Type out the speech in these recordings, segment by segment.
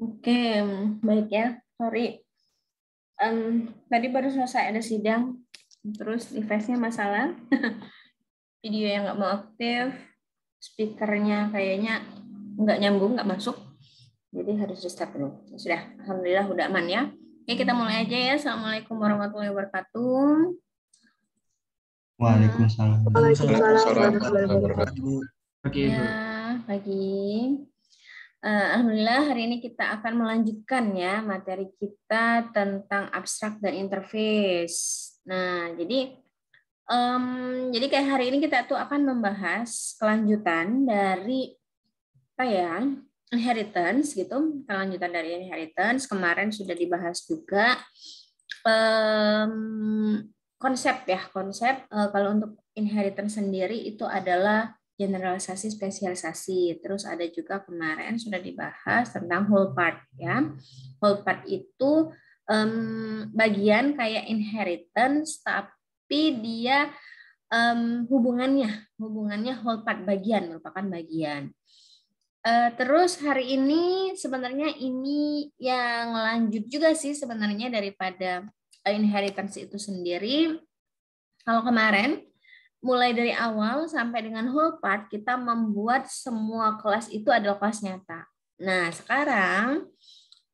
Oke, baik ya. Sorry. Um, tadi baru selesai ada sidang, terus device-nya masalah. Video yang nggak mau aktif, speakernya kayaknya nggak nyambung, nggak masuk. Jadi harus restart dulu. Ya sudah, Alhamdulillah udah aman ya. Oke, kita mulai aja ya. Assalamualaikum warahmatullahi wabarakatuh. Waalaikumsalam. Waalaikumsalam Waalaikumsalam. Waalaikumsalam. Waalaikumsalam. Waalaikumsalam. Eh, Alhamdulillah hari ini kita akan melanjutkan ya materi kita tentang abstrak dan interface. Nah, jadi um, jadi kayak hari ini kita tuh akan membahas kelanjutan dari apa ya inheritance gitu, kelanjutan dari inheritance kemarin sudah dibahas juga um, konsep ya konsep uh, kalau untuk inheritance sendiri itu adalah generalisasi spesialisasi. Terus ada juga kemarin sudah dibahas tentang whole part ya. Whole part itu um, bagian kayak inheritance tapi dia um, hubungannya, hubungannya whole part bagian merupakan bagian. Uh, terus hari ini sebenarnya ini yang lanjut juga sih sebenarnya daripada eh, inheritance itu sendiri. Kalau kemarin mulai dari awal sampai dengan whole part kita membuat semua kelas itu adalah kelas nyata. Nah sekarang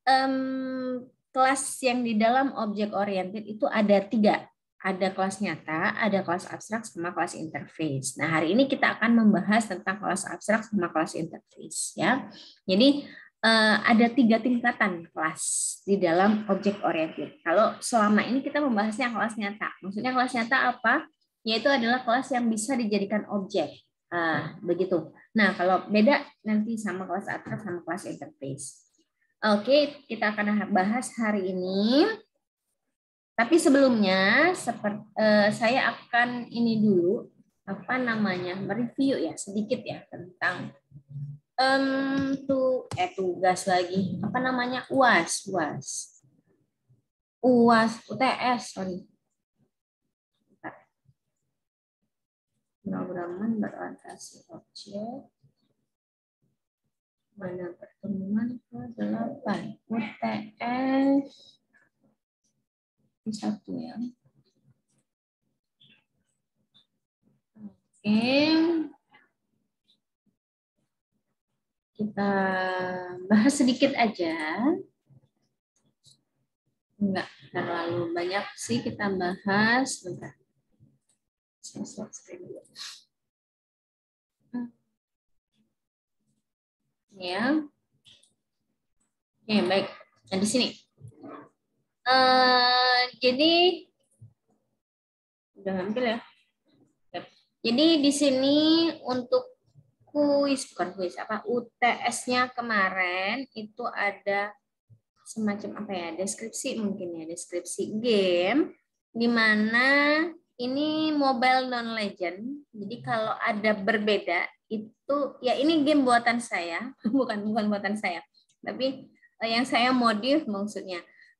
um, kelas yang di dalam object oriented itu ada tiga, ada kelas nyata, ada kelas abstrak sama kelas interface. Nah hari ini kita akan membahas tentang kelas abstrak sama kelas interface ya. Jadi eh, ada tiga tingkatan kelas di dalam object oriented. Kalau selama ini kita membahasnya kelas nyata, maksudnya kelas nyata apa? yaitu adalah kelas yang bisa dijadikan objek. Uh, begitu. Nah, kalau beda nanti sama kelas akrab sama kelas interface. Oke, kita akan bahas hari ini. Tapi sebelumnya eh, saya akan ini dulu apa namanya? mereview ya sedikit ya tentang um, tu eh tugas lagi. Apa namanya? UAS, UAS. UAS UTS sorry. Pemrograman berorientasi objek mana pertemuan ke-8 UTS satu ya. Oke. Kita bahas sedikit aja. Enggak terlalu banyak sih kita bahas. Bentar. Ya. Oke, baik. Nah, di sini. Uh, jadi udah ngambil ya. Jadi di sini untuk kuis bukan kuis apa UTS-nya kemarin itu ada semacam apa ya deskripsi mungkin ya deskripsi game di mana ini Mobile Non Legend. Jadi kalau ada berbeda itu ya ini game buatan saya, bukan bukan buatan saya. Tapi eh, yang saya modif maksudnya.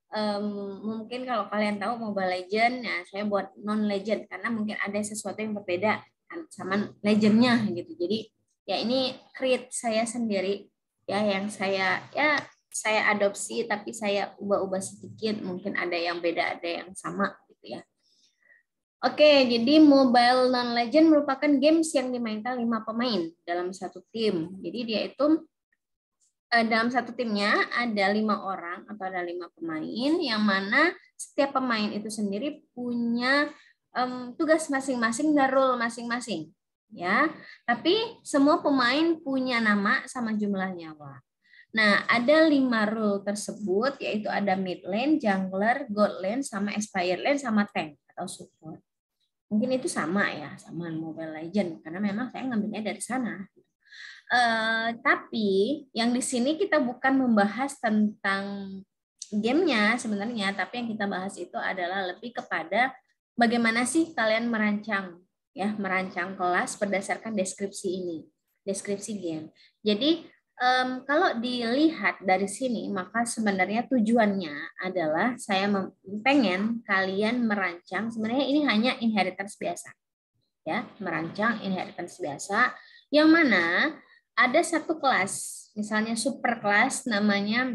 Um, mungkin kalau kalian tahu Mobile Legend, ya saya buat non legend karena mungkin ada sesuatu yang berbeda kan sama legendnya gitu. Jadi ya ini create saya sendiri ya yang saya ya saya adopsi tapi saya ubah-ubah sedikit mungkin ada yang beda ada yang sama gitu ya Oke, jadi Mobile Non Legend merupakan games yang dimainkan lima pemain dalam satu tim. Jadi dia itu eh, dalam satu timnya ada lima orang atau ada lima pemain yang mana setiap pemain itu sendiri punya um, tugas masing-masing dan role masing-masing ya. Tapi semua pemain punya nama sama jumlah nyawa. Nah, ada lima role tersebut yaitu ada mid lane, jungler, god lane, sama expired lane, sama tank atau support mungkin itu sama ya sama Mobile Legend karena memang saya ngambilnya dari sana. Uh, tapi yang di sini kita bukan membahas tentang gamenya sebenarnya, tapi yang kita bahas itu adalah lebih kepada bagaimana sih kalian merancang ya merancang kelas berdasarkan deskripsi ini deskripsi game. Jadi um, kalau dilihat dari sini, maka sebenarnya tujuannya adalah saya pengen kalian merancang. Sebenarnya ini hanya inheritance biasa, ya, merancang inheritance biasa. Yang mana ada satu kelas, misalnya super kelas, namanya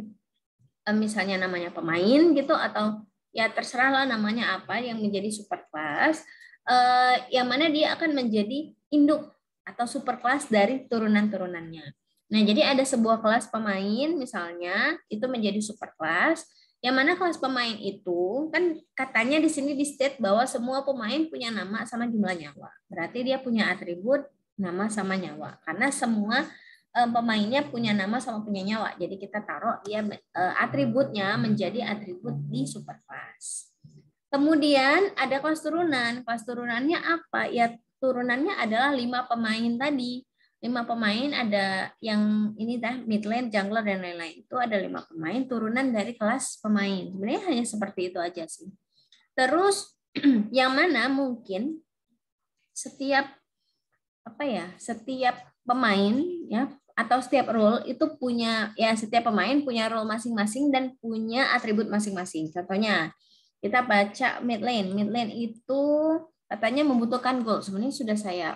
misalnya namanya pemain gitu atau ya terserahlah namanya apa yang menjadi super kelas. Eh, yang mana dia akan menjadi induk atau super kelas dari turunan-turunannya Nah, jadi ada sebuah kelas pemain misalnya itu menjadi super kelas yang mana kelas pemain itu kan katanya di sini di state bahwa semua pemain punya nama sama jumlah nyawa. Berarti dia punya atribut nama sama nyawa karena semua um, pemainnya punya nama sama punya nyawa. Jadi kita taruh dia uh, atributnya menjadi atribut di super kelas. Kemudian ada kelas turunan. Kelas turunannya apa? Ya turunannya adalah lima pemain tadi lima pemain ada yang ini dah mid lane, jungler dan lain-lain. Itu ada lima pemain turunan dari kelas pemain. Sebenarnya hanya seperti itu aja sih. Terus yang mana mungkin setiap apa ya, setiap pemain ya atau setiap role itu punya ya setiap pemain punya role masing-masing dan punya atribut masing-masing. Contohnya kita baca mid lane, mid lane itu katanya membutuhkan gold Sebenarnya sudah saya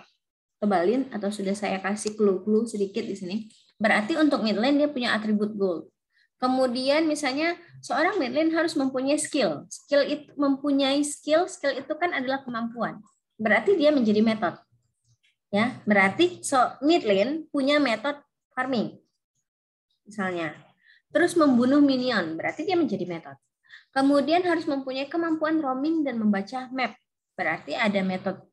tebalin atau sudah saya kasih clue-clue sedikit di sini. Berarti untuk midline dia punya atribut gold Kemudian misalnya seorang midline harus mempunyai skill. Skill itu mempunyai skill, skill itu kan adalah kemampuan. Berarti dia menjadi metode. Ya, berarti so midline punya metode farming. Misalnya. Terus membunuh minion, berarti dia menjadi metode. Kemudian harus mempunyai kemampuan roaming dan membaca map. Berarti ada metode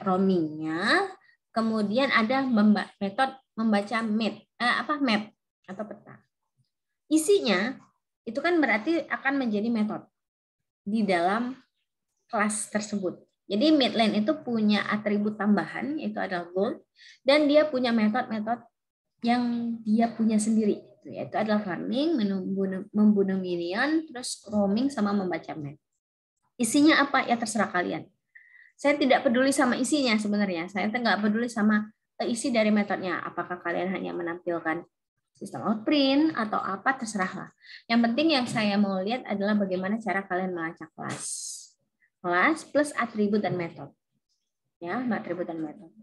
roamingnya, Kemudian ada memba metode membaca map, eh, apa map atau peta. Isinya itu kan berarti akan menjadi metode di dalam kelas tersebut. Jadi Midland itu punya atribut tambahan yaitu adalah gold dan dia punya metode-metode yang dia punya sendiri gitu, yaitu adalah farming, membunuh minion, terus roaming sama membaca map. Isinya apa ya terserah kalian. Saya tidak peduli sama isinya sebenarnya. Saya tidak peduli sama eh, isi dari metodenya. Apakah kalian hanya menampilkan sistem print atau apa terserahlah. Yang penting yang saya mau lihat adalah bagaimana cara kalian melacak kelas. Kelas plus atribut dan metode. Ya, atribut dan metode.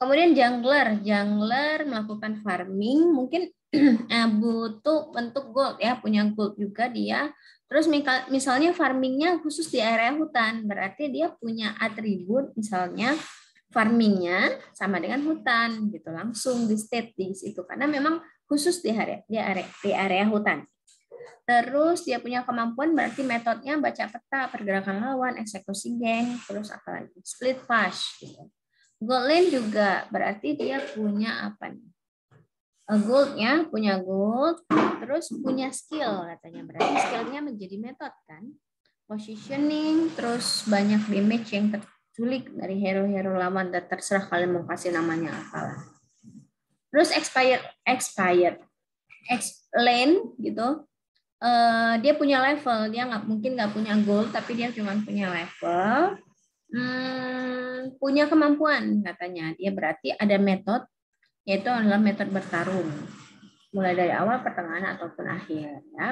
Kemudian jungler, jungler melakukan farming mungkin eh, butuh bentuk gold ya, punya gold juga dia Terus misalnya farmingnya khusus di area hutan, berarti dia punya atribut misalnya farmingnya sama dengan hutan gitu langsung di state di situ karena memang khusus di area di area di area hutan. Terus dia punya kemampuan berarti metodenya baca peta, pergerakan lawan, eksekusi geng, terus apa lagi? Split push. Gitu. juga berarti dia punya apa nih? Eh, gold ya, punya gold, terus punya skill katanya. Berarti skillnya menjadi metode kan? Positioning, terus banyak damage yang terculik dari hero-hero lama dan terserah kalian mau kasih namanya apa lah. Terus expired, expired, explain gitu. Uh, dia punya level, dia nggak mungkin nggak punya gold, tapi dia cuma punya level. Hmm, punya kemampuan katanya. Dia berarti ada metode yaitu adalah metode bertarung mulai dari awal, pertengahan ataupun akhir ya.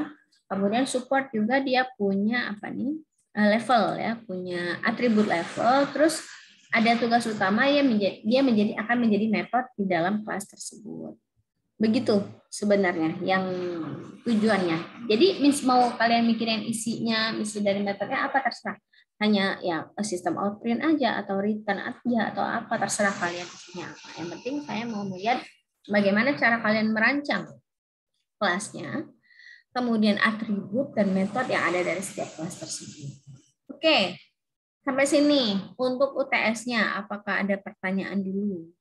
Kemudian support juga dia punya apa nih? Eh, level ya, punya atribut level, terus ada tugas utama yang menjadi, dia menjadi akan menjadi metode di dalam kelas tersebut. Begitu sebenarnya yang tujuannya. Jadi mis mau kalian mikirin isinya, misi dari metodenya apa terserah hanya ya sistem outprint aja atau return aja atau apa terserah kalian isinya apa. Yang penting saya mau melihat bagaimana cara kalian merancang kelasnya, kemudian atribut dan metode yang ada dari setiap kelas tersebut. Oke, sampai sini untuk UTS-nya apakah ada pertanyaan dulu?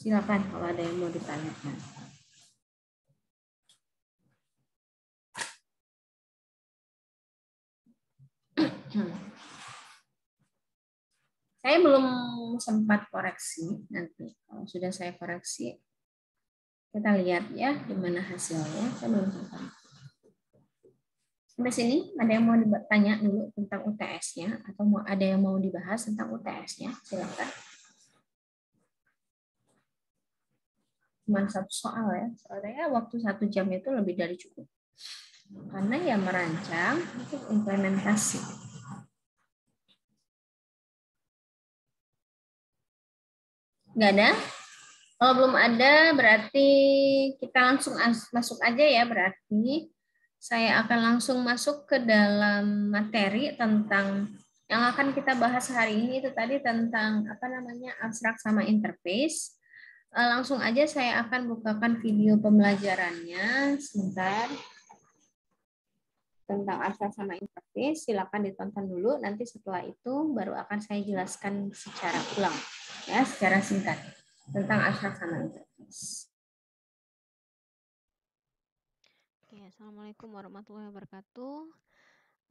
Silakan kalau ada yang mau ditanyakan. Hmm. Saya belum sempat koreksi nanti. Kalau sudah saya koreksi, kita lihat ya gimana hasilnya. Saya belum sempat. Sampai sini ada yang mau ditanya dulu tentang UTS-nya atau mau ada yang mau dibahas tentang UTS-nya? Silakan. Cuma satu soal ya. Soalnya ya, waktu satu jam itu lebih dari cukup. Karena ya merancang untuk implementasi Nggak ada? Kalau oh, belum ada, berarti kita langsung masuk aja ya. Berarti saya akan langsung masuk ke dalam materi tentang yang akan kita bahas hari ini itu tadi tentang apa namanya abstrak sama interface. Eh, langsung aja saya akan bukakan video pembelajarannya sebentar tentang abstrak sama interface. Silakan ditonton dulu. Nanti setelah itu baru akan saya jelaskan secara ulang ya secara singkat tentang ashraf sama interface. Assalamualaikum warahmatullahi wabarakatuh.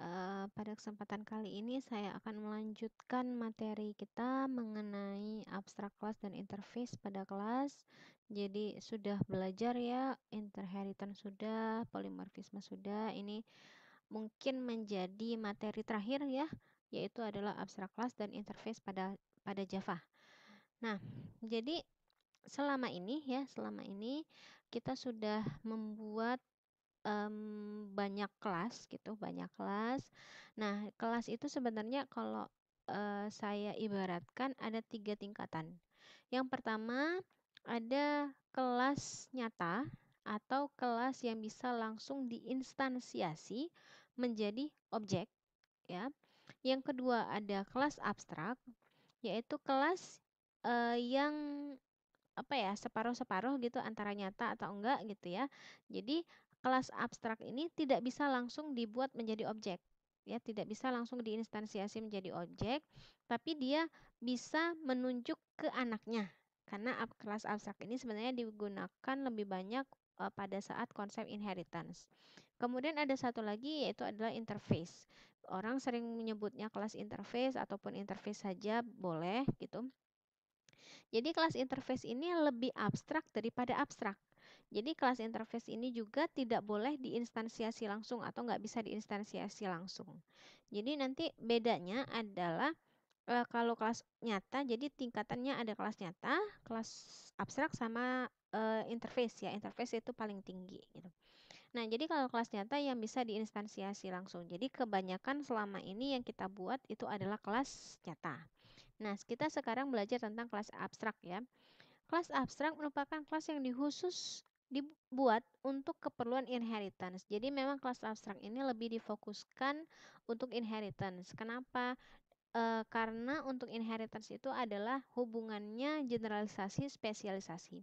Uh, pada kesempatan kali ini saya akan melanjutkan materi kita mengenai abstrak kelas dan interface pada kelas. Jadi sudah belajar ya, interheritan sudah, polimorfisme sudah. Ini mungkin menjadi materi terakhir ya, yaitu adalah abstrak kelas dan interface pada pada Java. Nah, jadi selama ini ya, selama ini kita sudah membuat um, banyak kelas gitu, banyak kelas. Nah, kelas itu sebenarnya kalau, uh, saya ibaratkan ada tiga tingkatan. Yang pertama ada kelas nyata atau kelas yang bisa langsung diinstansiasi menjadi objek, ya. Yang kedua ada kelas abstrak, yaitu kelas uh, yang, apa ya, separuh-separuh gitu antara nyata atau enggak gitu ya. Jadi kelas abstrak ini tidak bisa langsung dibuat menjadi objek, ya tidak bisa langsung diinstansiasi menjadi objek, tapi dia bisa menunjuk ke anaknya. Karena ab kelas abstrak ini sebenarnya digunakan lebih banyak, uh, pada saat konsep inheritance. Kemudian ada satu lagi yaitu adalah interface. Orang sering menyebutnya kelas interface ataupun interface saja boleh gitu. Jadi kelas interface ini lebih abstrak daripada abstrak. Jadi kelas interface ini juga tidak boleh diinstansiasi langsung atau nggak bisa diinstansiasi langsung. Jadi nanti bedanya adalah eh, kalau kelas nyata, jadi tingkatannya ada kelas nyata, kelas abstrak sama e, interface ya. Interface itu paling tinggi gitu. Nah, jadi kalau kelas nyata yang bisa diinstansiasi langsung. Jadi kebanyakan selama ini yang kita buat itu adalah kelas nyata. Nah, kita sekarang belajar tentang kelas abstrak ya. Kelas abstrak merupakan kelas yang dihusus dibuat untuk keperluan inheritance. Jadi memang kelas abstrak ini lebih difokuskan untuk inheritance. Kenapa? E, karena untuk inheritance itu adalah hubungannya generalisasi spesialisasi.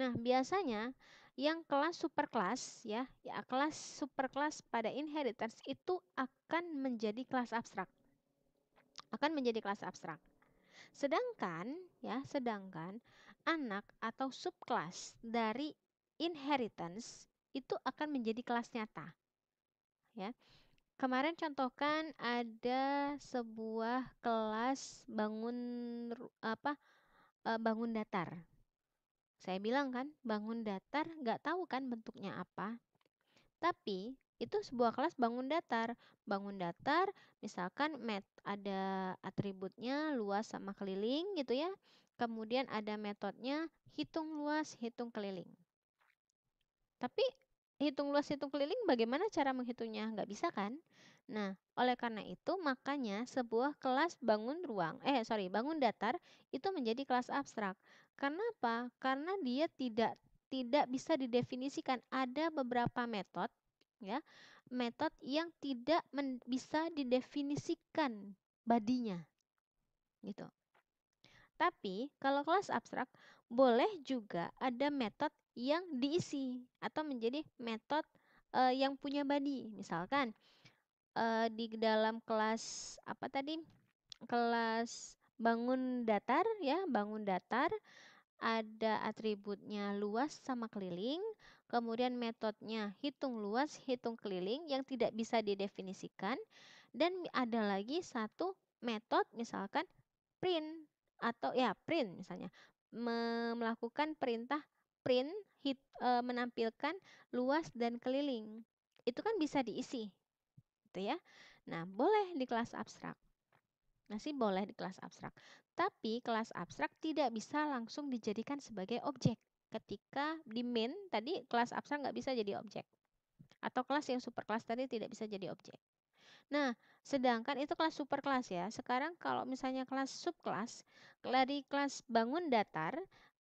Nah, biasanya yang kelas superkelas ya, ya kelas superkelas pada inheritance itu akan menjadi kelas abstrak. Akan menjadi kelas abstrak. Sedangkan ya, sedangkan anak atau subkelas dari inheritance itu akan menjadi kelas nyata. Ya. Kemarin contohkan ada sebuah kelas bangun apa e, bangun datar. Saya bilang kan bangun datar nggak tahu kan bentuknya apa. Tapi itu sebuah kelas bangun datar. Bangun datar misalkan met ada atributnya luas sama keliling gitu ya. Kemudian ada metodenya hitung luas, hitung keliling. Tapi hitung luas, hitung keliling bagaimana cara menghitungnya? Nggak bisa kan? Nah, oleh karena itu makanya sebuah kelas bangun ruang, eh sorry, bangun datar itu menjadi kelas abstrak. Kenapa? Karena dia tidak tidak bisa didefinisikan. Ada beberapa metode ya metode yang tidak men, bisa didefinisikan badinya gitu tapi kalau kelas abstrak boleh juga ada metode yang diisi atau menjadi metode uh, yang punya body misalkan uh, di dalam kelas apa tadi kelas bangun datar ya bangun datar ada atributnya luas sama keliling kemudian metodenya hitung luas, hitung keliling yang tidak bisa didefinisikan, dan ada lagi satu metode misalkan print atau ya print misalnya melakukan perintah print hit, e, menampilkan luas dan keliling itu kan bisa diisi gitu ya nah boleh di kelas abstrak masih nah, boleh di kelas abstrak tapi kelas abstrak tidak bisa langsung dijadikan sebagai objek ketika di main tadi kelas abstrak nggak bisa jadi objek atau kelas yang super kelas tadi tidak bisa jadi objek. Nah, sedangkan itu kelas super kelas ya. Sekarang kalau misalnya kelas sub kelas dari kelas bangun datar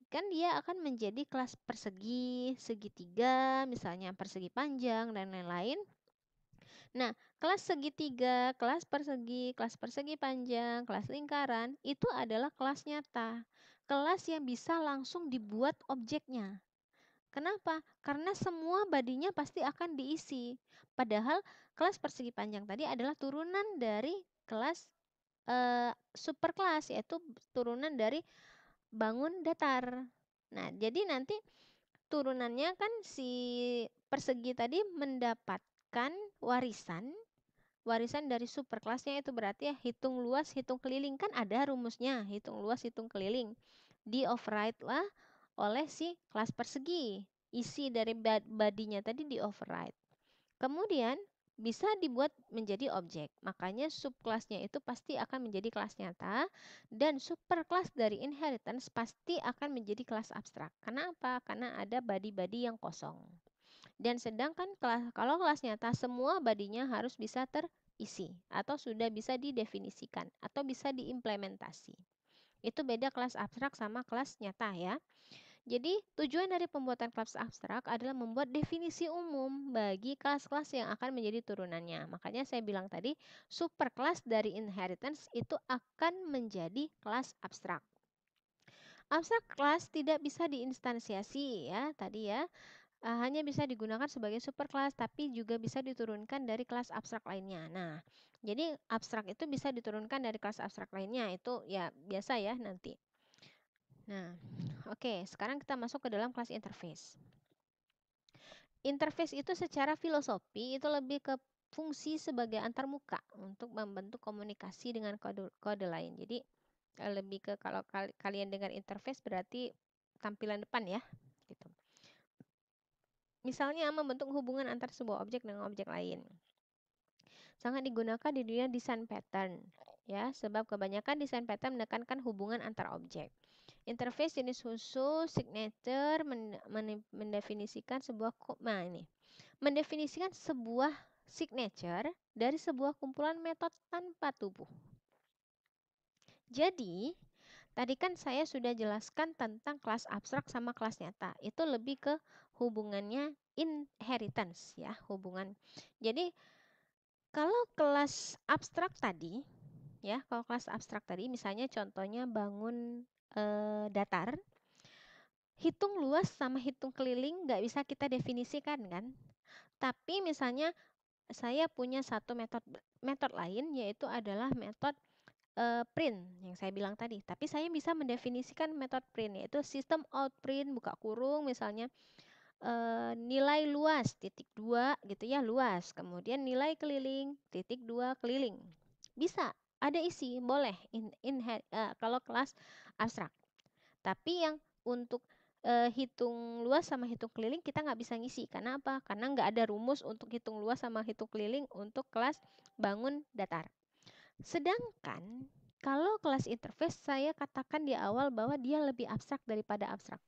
kan dia akan menjadi kelas persegi, segitiga, misalnya persegi panjang dan lain-lain. Nah, kelas segitiga, kelas persegi, kelas persegi panjang, kelas lingkaran itu adalah kelas nyata kelas yang bisa langsung dibuat objeknya. Kenapa? Karena semua badinya pasti akan diisi. Padahal kelas persegi panjang tadi adalah turunan dari kelas e, kelas, yaitu turunan dari bangun datar. Nah, jadi nanti turunannya kan si persegi tadi mendapatkan warisan warisan dari super superkelasnya itu berarti ya hitung luas, hitung keliling kan ada rumusnya, hitung luas, hitung keliling di override lah oleh si kelas persegi. Isi dari badinya tadi di override. Kemudian bisa dibuat menjadi objek. Makanya subclassnya itu pasti akan menjadi kelas nyata dan superclass dari inheritance pasti akan menjadi kelas abstrak. Kenapa? Karena ada body-body yang kosong. Dan sedangkan kelas, kalau kelas nyata semua badinya harus bisa terisi atau sudah bisa didefinisikan atau bisa diimplementasi. Itu beda kelas abstrak sama kelas nyata ya. Jadi, tujuan dari pembuatan kelas abstrak adalah membuat definisi umum bagi kelas-kelas yang akan menjadi turunannya. Makanya saya bilang tadi, super superkelas dari inheritance itu akan menjadi kelas abstrak. Abstrak kelas tidak bisa diinstansiasi ya tadi ya uh, hanya bisa digunakan sebagai superkelas tapi juga bisa diturunkan dari kelas abstrak lainnya. Nah, jadi abstrak itu bisa diturunkan dari kelas abstrak lainnya itu ya biasa ya nanti. Nah, oke, okay, sekarang kita masuk ke dalam kelas interface. Interface itu secara filosofi itu lebih ke fungsi sebagai antarmuka untuk membentuk komunikasi dengan kode kode lain. Jadi eh, lebih ke kalau kalian dengar interface berarti tampilan depan ya misalnya membentuk hubungan antar sebuah objek dengan objek lain. Sangat digunakan di dunia desain pattern, ya, sebab kebanyakan desain pattern menekankan hubungan antar objek. Interface jenis khusus signature men men mendefinisikan sebuah nah ini. Mendefinisikan sebuah signature dari sebuah kumpulan metode tanpa tubuh. Jadi, tadi kan saya sudah jelaskan tentang kelas abstrak sama kelas nyata. Itu lebih ke hubungannya inheritance ya, hubungan. Jadi kalau kelas abstrak tadi ya, kalau kelas abstrak tadi misalnya contohnya bangun e, datar hitung luas sama hitung keliling nggak bisa kita definisikan kan tapi misalnya saya punya satu metode metode lain yaitu adalah metode eh, print yang saya bilang tadi tapi saya bisa mendefinisikan metode print yaitu sistem out print buka kurung misalnya e, nilai luas titik dua gitu ya luas kemudian nilai keliling titik dua keliling bisa ada isi boleh in, in uh, eh, kalau kelas abstrak tapi yang untuk uh, hitung luas sama hitung keliling kita nggak bisa ngisi karena apa karena nggak ada rumus untuk hitung luas sama hitung keliling untuk kelas bangun datar sedangkan kalau kelas interface saya katakan di awal bahwa dia lebih abstrak daripada abstrak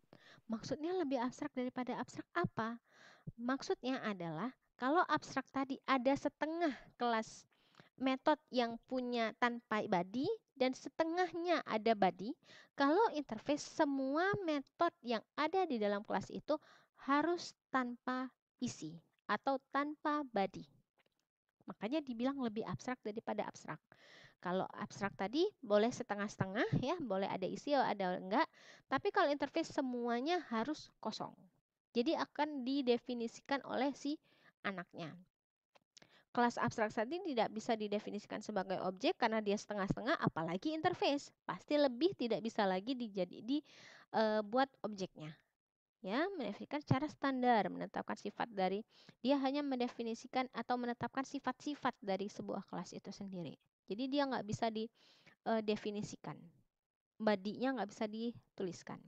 Maksudnya lebih abstrak daripada abstrak apa? Maksudnya adalah kalau abstrak tadi ada setengah kelas metode yang punya tanpa body dan setengahnya ada body. Kalau interface semua metode yang ada di dalam kelas itu harus tanpa isi atau tanpa body. Makanya dibilang lebih abstrak daripada abstrak. Kalau abstrak tadi boleh setengah-setengah ya, boleh ada isi, atau oh, ada enggak. Tapi kalau interface semuanya harus kosong. Jadi akan didefinisikan oleh si anaknya. Kelas abstrak tadi tidak bisa didefinisikan sebagai objek karena dia setengah-setengah, apalagi interface. Pasti lebih tidak bisa lagi dijadi dibuat eh, e, objeknya. Ya, mendefinisikan cara standar menetapkan sifat dari dia hanya mendefinisikan atau menetapkan sifat-sifat dari sebuah kelas itu sendiri. Jadi dia nggak bisa didefinisikan. Eh, Badinya nggak bisa dituliskan.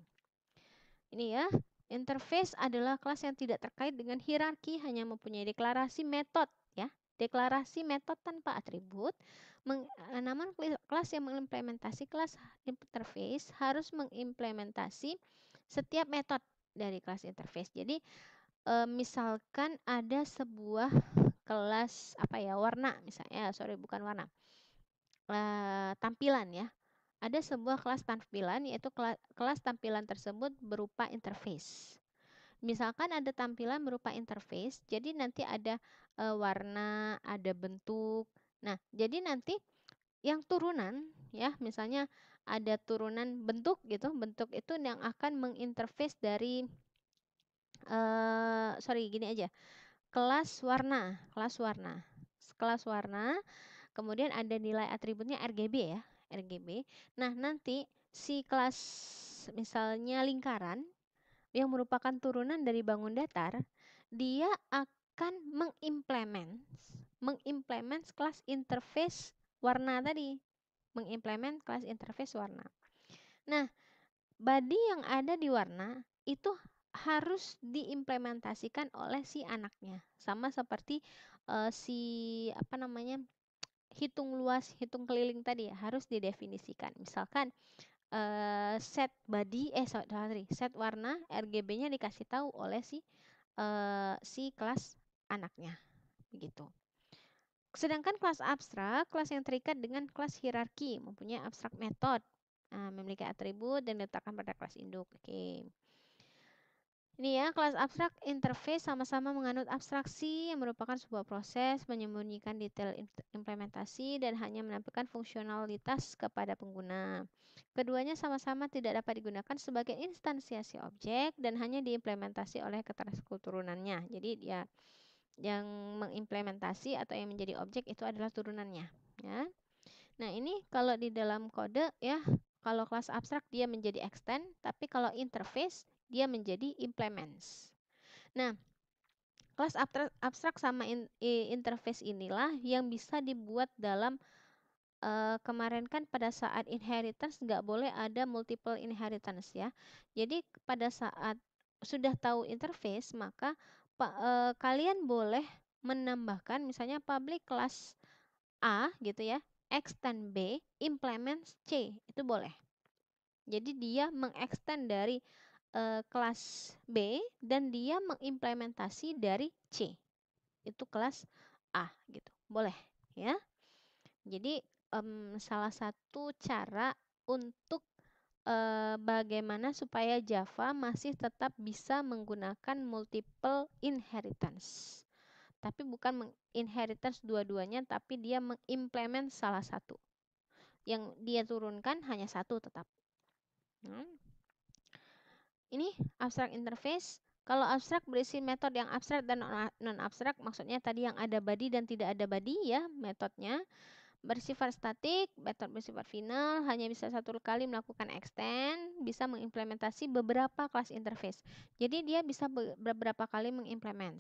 Ini ya, interface adalah kelas yang tidak terkait dengan hierarki, hanya mempunyai deklarasi metode ya. Deklarasi metode tanpa atribut, Meng, eh, namun kelas yang mengimplementasi kelas interface harus mengimplementasi setiap metode dari kelas interface. Jadi e, misalkan ada sebuah kelas apa ya warna misalnya, sorry bukan warna, Eh, tampilan ya. Ada sebuah kelas tampilan, yaitu kelas tampilan tersebut berupa interface. Misalkan ada tampilan berupa interface, jadi nanti ada, e, warna, ada bentuk. Nah, jadi nanti yang turunan ya, misalnya ada turunan bentuk gitu, bentuk itu yang akan menginterface dari, e, sorry gini aja, kelas warna kelas warna. Kelas warna Kemudian ada nilai atributnya RGB ya, RGB. Nah, nanti si kelas misalnya lingkaran yang merupakan turunan dari bangun datar, dia akan mengimplement mengimplement kelas interface warna tadi, mengimplement kelas interface warna. Nah, body yang ada di warna itu harus diimplementasikan oleh si anaknya sama seperti uh, si apa namanya hitung luas, hitung keliling tadi ya, harus didefinisikan. Misalkan uh, set body eh sorry, set warna RGB-nya dikasih tahu oleh si uh, si kelas anaknya. Begitu. Sedangkan kelas abstrak, kelas yang terikat dengan kelas hierarki, mempunyai abstrak metode, uh, memiliki atribut dan diletakkan pada kelas induk. Oke. Okay. Ini ya, kelas abstrak interface sama-sama menganut abstraksi yang merupakan sebuah proses menyembunyikan detail implementasi dan hanya menampilkan fungsionalitas kepada pengguna. Keduanya sama-sama tidak dapat digunakan sebagai instansiasi objek dan hanya diimplementasi oleh keturunannya. Jadi dia yang mengimplementasi atau yang menjadi objek itu adalah turunannya, ya. Nah, ini kalau di dalam kode ya, kalau kelas abstrak dia menjadi extend, tapi kalau interface dia menjadi implements. Nah, kelas abstrak sama in, interface inilah yang bisa dibuat dalam e, kemarin kan pada saat inheritance nggak boleh ada multiple inheritance ya. Jadi pada saat sudah tahu interface maka pa, e, kalian boleh menambahkan misalnya public class A gitu ya, extend B, implements C itu boleh. Jadi dia mengextend dari uh, kelas B dan dia mengimplementasi dari C. Itu kelas A gitu. Boleh ya. Jadi um, salah satu cara untuk eh, bagaimana supaya Java masih tetap bisa menggunakan multiple inheritance. Tapi bukan inheritance dua-duanya, tapi dia mengimplement salah satu. Yang dia turunkan hanya satu tetap. Hmm. Ini abstrak interface. Kalau abstrak berisi metode yang abstrak dan non-abstrak, maksudnya tadi yang ada body dan tidak ada body ya metodenya. Bersifat statik, metode bersifat final, hanya bisa satu kali melakukan extend, bisa mengimplementasi beberapa kelas interface. Jadi dia bisa beberapa kali mengimplement.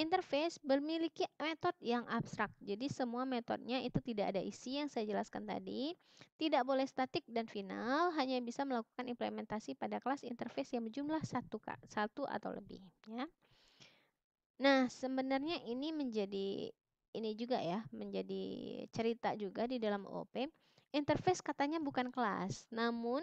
Interface memiliki metode yang abstrak. Jadi semua metodenya itu tidak ada isi yang saya jelaskan tadi, tidak boleh statik dan final, hanya bisa melakukan implementasi pada kelas interface yang berjumlah satu, satu atau lebih. Ya. Nah sebenarnya ini menjadi ini juga ya menjadi cerita juga di dalam OP. Interface katanya bukan kelas, namun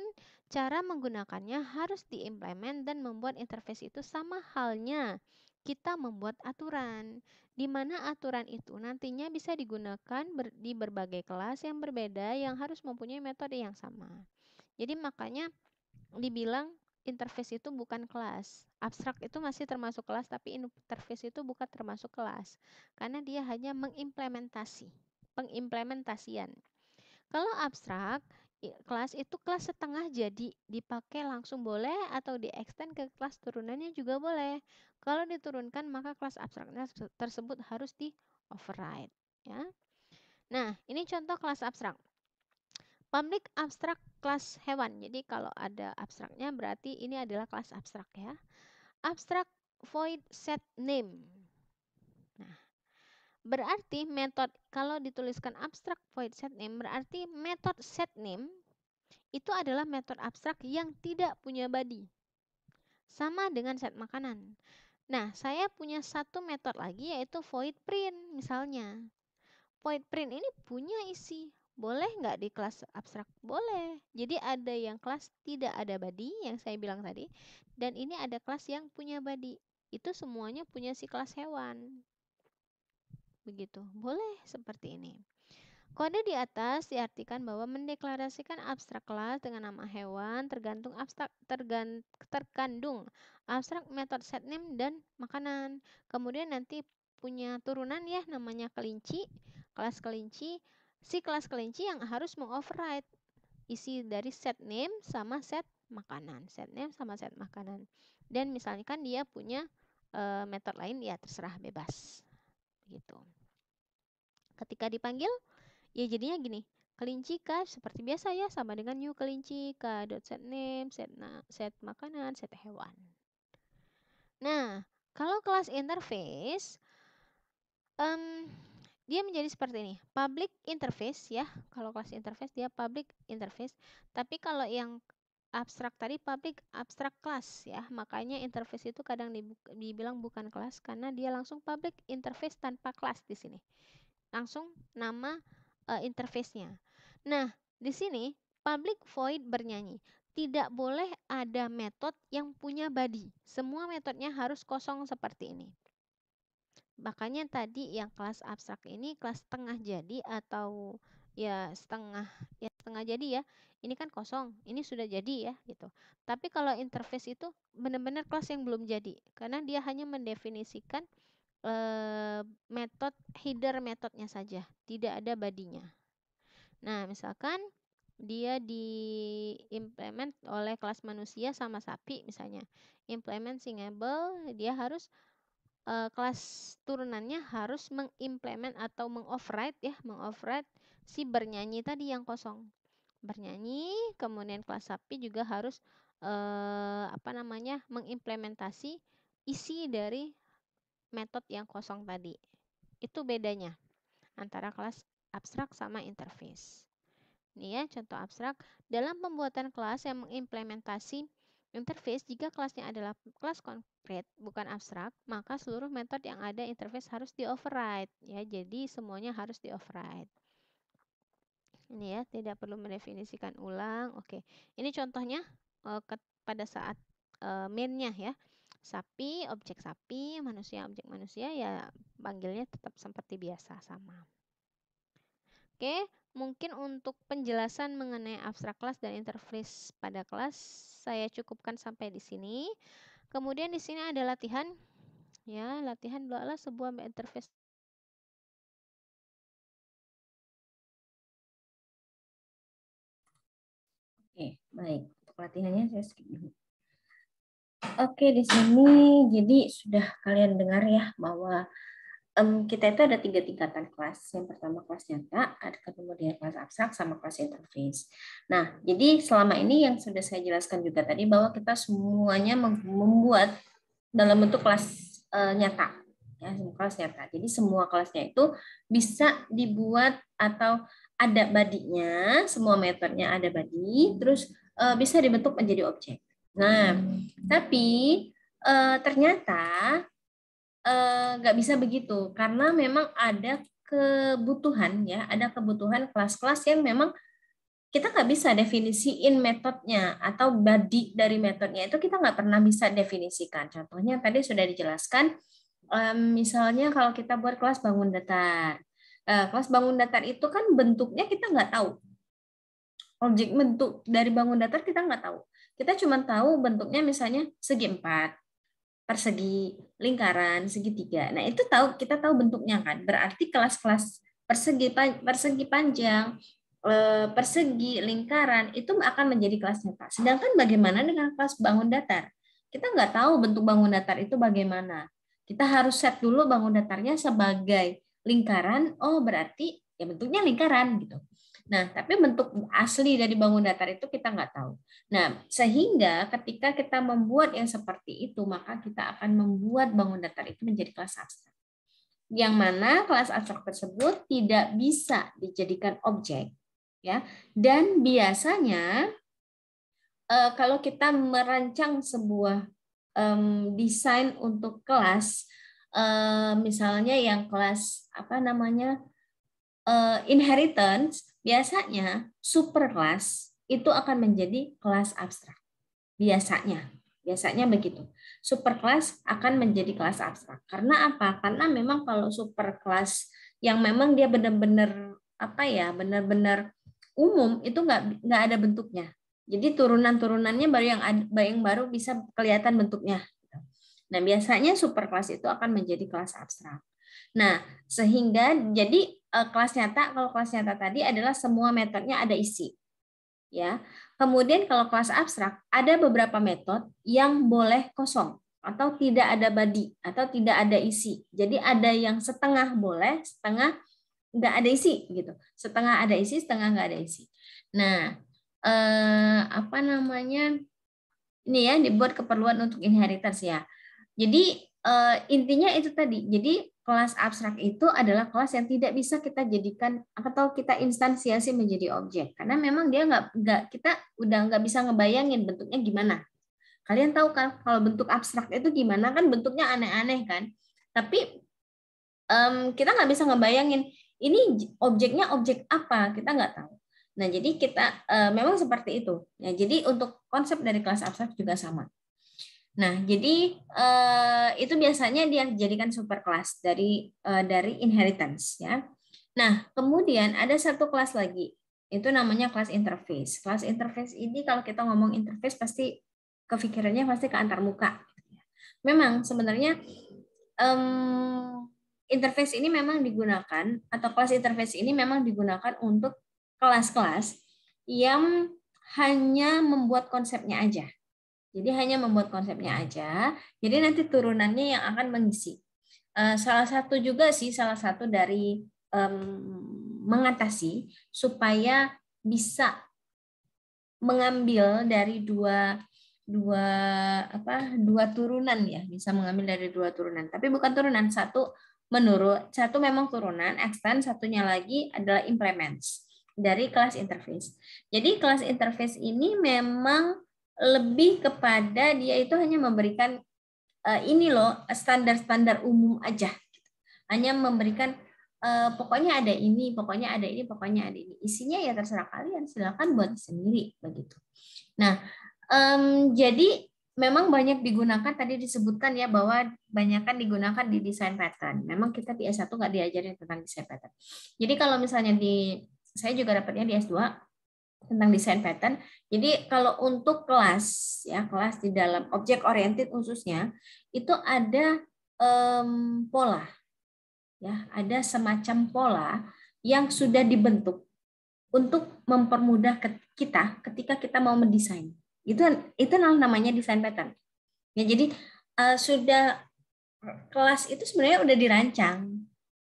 cara menggunakannya harus diimplement dan membuat interface itu sama halnya kita membuat aturan, di mana aturan itu nantinya bisa digunakan ber, di berbagai kelas yang berbeda yang harus mempunyai metode yang sama. Jadi makanya dibilang interface itu bukan kelas. Abstrak itu masih termasuk kelas tapi interface itu bukan termasuk kelas karena dia hanya mengimplementasi, pengimplementasian. Kalau abstrak kelas itu kelas setengah jadi dipakai langsung boleh atau di extend ke kelas turunannya juga boleh. Kalau diturunkan maka kelas abstraknya tersebut harus di override ya. Nah, ini contoh kelas abstrak. Public abstrak kelas hewan. Jadi kalau ada abstraknya berarti ini adalah kelas abstrak ya. Abstrak void set name. Nah, Berarti metode kalau dituliskan abstrak void set name berarti metode set name itu adalah metode abstrak yang tidak punya body. Sama dengan set makanan. Nah, saya punya satu metode lagi yaitu void print misalnya. Void print ini punya isi. Boleh nggak di kelas abstrak? Boleh. Jadi ada yang kelas tidak ada body yang saya bilang tadi. Dan ini ada kelas yang punya body. Itu semuanya punya si kelas hewan begitu. Boleh seperti ini. Kode di atas diartikan bahwa mendeklarasikan abstrak kelas dengan nama hewan tergantung abstrak tergan, terkandung abstrak metode set name dan makanan. Kemudian nanti punya turunan ya namanya kelinci, kelas kelinci. Si kelas kelinci yang harus mengoverride isi dari set name sama set makanan, set name sama set makanan. Dan misalkan dia punya e, metode lain ya terserah bebas gitu. Ketika dipanggil, ya jadinya gini, kelinci K seperti biasa ya sama dengan new kelinci K dot set name, set, na set makanan, set hewan. Nah, kalau kelas interface, um, dia menjadi seperti ini public interface ya kalau kelas interface dia public interface tapi kalau yang abstrak tadi public abstrak class ya makanya interface itu kadang dibilang bukan kelas karena dia langsung public interface tanpa kelas di sini langsung nama uh, interface-nya nah di sini public void bernyanyi tidak boleh ada metode yang punya body semua metodenya harus kosong seperti ini makanya tadi yang kelas abstrak ini kelas tengah jadi atau ya setengah ya setengah jadi ya ini kan kosong ini sudah jadi ya gitu tapi kalau interface itu benar-benar kelas yang belum jadi karena dia hanya mendefinisikan e, metode header metodenya saja tidak ada badinya nah misalkan dia diimplement oleh kelas manusia sama sapi misalnya implement singable dia harus kelas turunannya harus mengimplement atau mengoverride ya mengoverride si bernyanyi tadi yang kosong bernyanyi kemudian kelas sapi juga harus eh, apa namanya mengimplementasi isi dari metode yang kosong tadi itu bedanya antara kelas abstrak sama interface ini ya contoh abstrak dalam pembuatan kelas yang mengimplementasi interface jika kelasnya adalah kelas konkret bukan abstrak maka seluruh metode yang ada interface harus di override ya jadi semuanya harus di override ini ya, tidak perlu mendefinisikan ulang. Oke, ini contohnya eh, pada saat uh, mainnya ya. Sapi, objek sapi, manusia, objek manusia, ya panggilnya tetap seperti biasa, sama. Oke, mungkin untuk penjelasan mengenai abstrak kelas dan interface pada kelas, saya cukupkan sampai di sini. Kemudian di sini ada latihan ya latihan adalah sebuah interface Baik, untuk saya skip dulu. Oke, di sini jadi sudah kalian dengar ya bahwa um, kita itu ada tiga tingkatan kelas. Yang pertama kelas nyata, ada kemudian kelas abstrak, sama kelas interface. Nah, jadi selama ini yang sudah saya jelaskan juga tadi bahwa kita semuanya membuat dalam bentuk kelas uh, nyata, ya kelas nyata. Jadi semua kelasnya itu bisa dibuat atau ada badinya, semua metodenya ada badi, terus uh, bisa dibentuk menjadi objek. Nah, hmm. tapi uh, ternyata eh, nggak uh, bisa begitu karena memang ada kebutuhan ya, ada kebutuhan kelas-kelas yang memang kita nggak bisa definisiin metodenya atau body dari metodenya itu kita nggak pernah bisa definisikan. Contohnya tadi sudah dijelaskan, um, misalnya kalau kita buat kelas bangun datar, kelas bangun datar itu kan bentuknya kita nggak tahu objek bentuk dari bangun datar kita nggak tahu. Kita cuma tahu bentuknya misalnya segi empat, persegi, lingkaran, segitiga. Nah itu tahu kita tahu bentuknya kan. Berarti kelas-kelas persegi persegi panjang, eh, persegi, lingkaran itu akan menjadi kelas nyata. Sedangkan bagaimana dengan kelas bangun datar? Kita nggak tahu bentuk bangun datar itu bagaimana. Kita harus set dulu bangun datarnya sebagai lingkaran. Oh berarti ya bentuknya lingkaran gitu. Nah, tapi bentuk asli dari bangun datar itu kita nggak tahu. Nah, sehingga ketika kita membuat yang seperti itu, maka kita akan membuat bangun datar itu menjadi kelas abstrak. Yang mana kelas abstrak tersebut tidak bisa dijadikan objek, ya. Dan biasanya eh, kalau kita merancang sebuah desain untuk kelas, eh, misalnya yang kelas apa namanya uh, inheritance biasanya super class itu akan menjadi kelas abstrak. Biasanya, biasanya begitu. class akan menjadi kelas abstrak. Karena apa? Karena memang kalau super class yang memang dia benar-benar apa ya, benar-benar umum itu nggak nggak ada bentuknya. Jadi turunan-turunannya baru yang yang baru bisa kelihatan bentuknya. Nah, biasanya super class itu akan menjadi kelas abstrak. Nah, sehingga jadi Eh, kelas nyata kalau kelas nyata tadi adalah semua metodenya ada isi ya kemudian kalau kelas abstrak ada beberapa metode yang boleh kosong atau tidak ada body atau tidak ada isi jadi ada yang setengah boleh setengah nggak ada isi gitu setengah ada isi setengah nggak ada isi nah eh, apa namanya ini ya dibuat keperluan untuk inheritance ya jadi uh, intinya itu tadi. Jadi kelas abstrak itu adalah kelas yang tidak bisa kita jadikan atau kita instansiasi menjadi objek karena memang dia nggak nggak kita udah nggak bisa ngebayangin bentuknya gimana kalian tahu kan kalau bentuk abstrak itu gimana kan bentuknya aneh-aneh kan tapi um, kita nggak bisa ngebayangin ini objeknya objek apa kita nggak tahu nah jadi kita uh, memang seperti itu ya jadi untuk konsep dari kelas abstrak juga sama Nah, jadi eh, itu biasanya dia jadikan kelas dari eh, dari inheritance ya. Nah, kemudian ada satu kelas lagi. Itu namanya kelas interface. Kelas interface ini kalau kita ngomong interface pasti kepikirannya pasti ke antar muka. Memang sebenarnya um, interface ini memang digunakan atau kelas interface ini memang digunakan untuk kelas-kelas yang hanya membuat konsepnya aja jadi hanya membuat konsepnya aja. Jadi nanti turunannya yang akan mengisi. Eh, salah satu juga sih, salah satu dari um, mengatasi supaya bisa mengambil dari dua dua apa dua turunan ya bisa mengambil dari dua turunan tapi bukan turunan satu menurut satu memang turunan extend satunya lagi adalah implements dari kelas interface jadi kelas interface ini memang lebih kepada dia itu hanya memberikan uh, ini loh standar-standar umum aja hanya memberikan uh, pokoknya ada ini pokoknya ada ini pokoknya ada ini isinya ya terserah kalian silakan buat sendiri begitu nah um, jadi memang banyak digunakan tadi disebutkan ya bahwa banyakkan digunakan di desain pattern memang kita di S1 nggak diajarin tentang desain pattern jadi kalau misalnya di saya juga dapatnya di S2 tentang desain pattern. Jadi kalau untuk kelas ya kelas di dalam objek oriented khususnya itu ada um, pola ya ada semacam pola yang sudah dibentuk untuk mempermudah kita ketika kita mau mendesain itu itu namanya desain pattern ya jadi uh, sudah kelas itu sebenarnya udah dirancang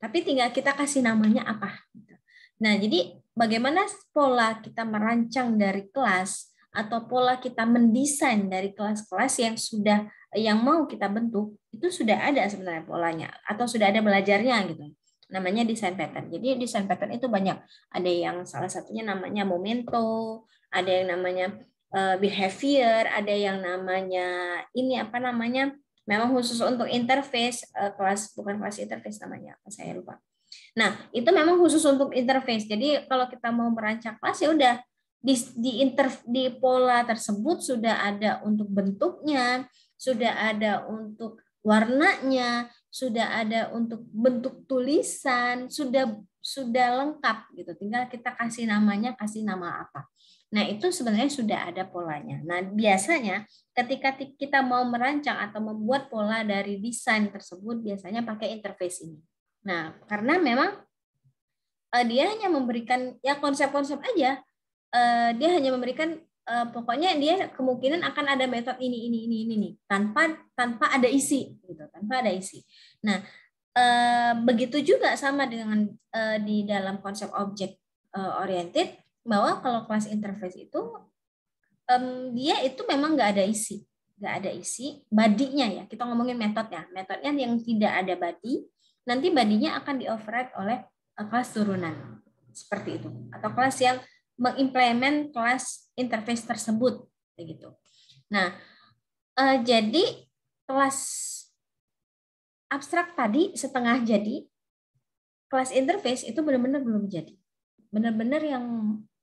tapi tinggal kita kasih namanya apa gitu. nah jadi bagaimana pola kita merancang dari kelas atau pola kita mendesain dari kelas-kelas yang sudah yang mau kita bentuk itu sudah ada sebenarnya polanya atau sudah ada belajarnya gitu namanya desain pattern. Jadi desain pattern itu banyak. Ada yang salah satunya namanya momento, ada yang namanya eh, behavior, ada yang namanya ini apa namanya? Memang khusus untuk interface eh, kelas bukan kelas interface namanya, saya lupa. Nah, itu memang khusus untuk interface. Jadi kalau kita mau merancang kelas ya udah di di, inter, di pola tersebut sudah ada untuk bentuknya, sudah ada untuk warnanya, sudah ada untuk bentuk tulisan, sudah sudah lengkap gitu. Tinggal kita kasih namanya, kasih nama apa. Nah, itu sebenarnya sudah ada polanya. Nah, biasanya ketika kita mau merancang atau membuat pola dari desain tersebut, biasanya pakai interface ini. Nah, karena memang uh, dia hanya memberikan ya konsep-konsep aja. Uh, dia hanya memberikan uh, pokoknya dia kemungkinan akan ada metode ini ini ini ini nih tanpa tanpa ada isi gitu, tanpa ada isi. Nah, uh, begitu juga sama dengan uh, di dalam konsep objek uh, oriented bahwa kalau kelas interface itu um, dia itu memang nggak ada isi nggak ada isi badinya ya kita ngomongin metode ya metodenya yang tidak ada body nanti badinya akan dioverride oleh eh, kelas turunan. Seperti itu. Atau kelas yang mengimplement kelas interface tersebut. Begitu. Nah, eh, jadi kelas abstrak tadi setengah jadi, kelas interface itu benar-benar belum jadi. Benar-benar yang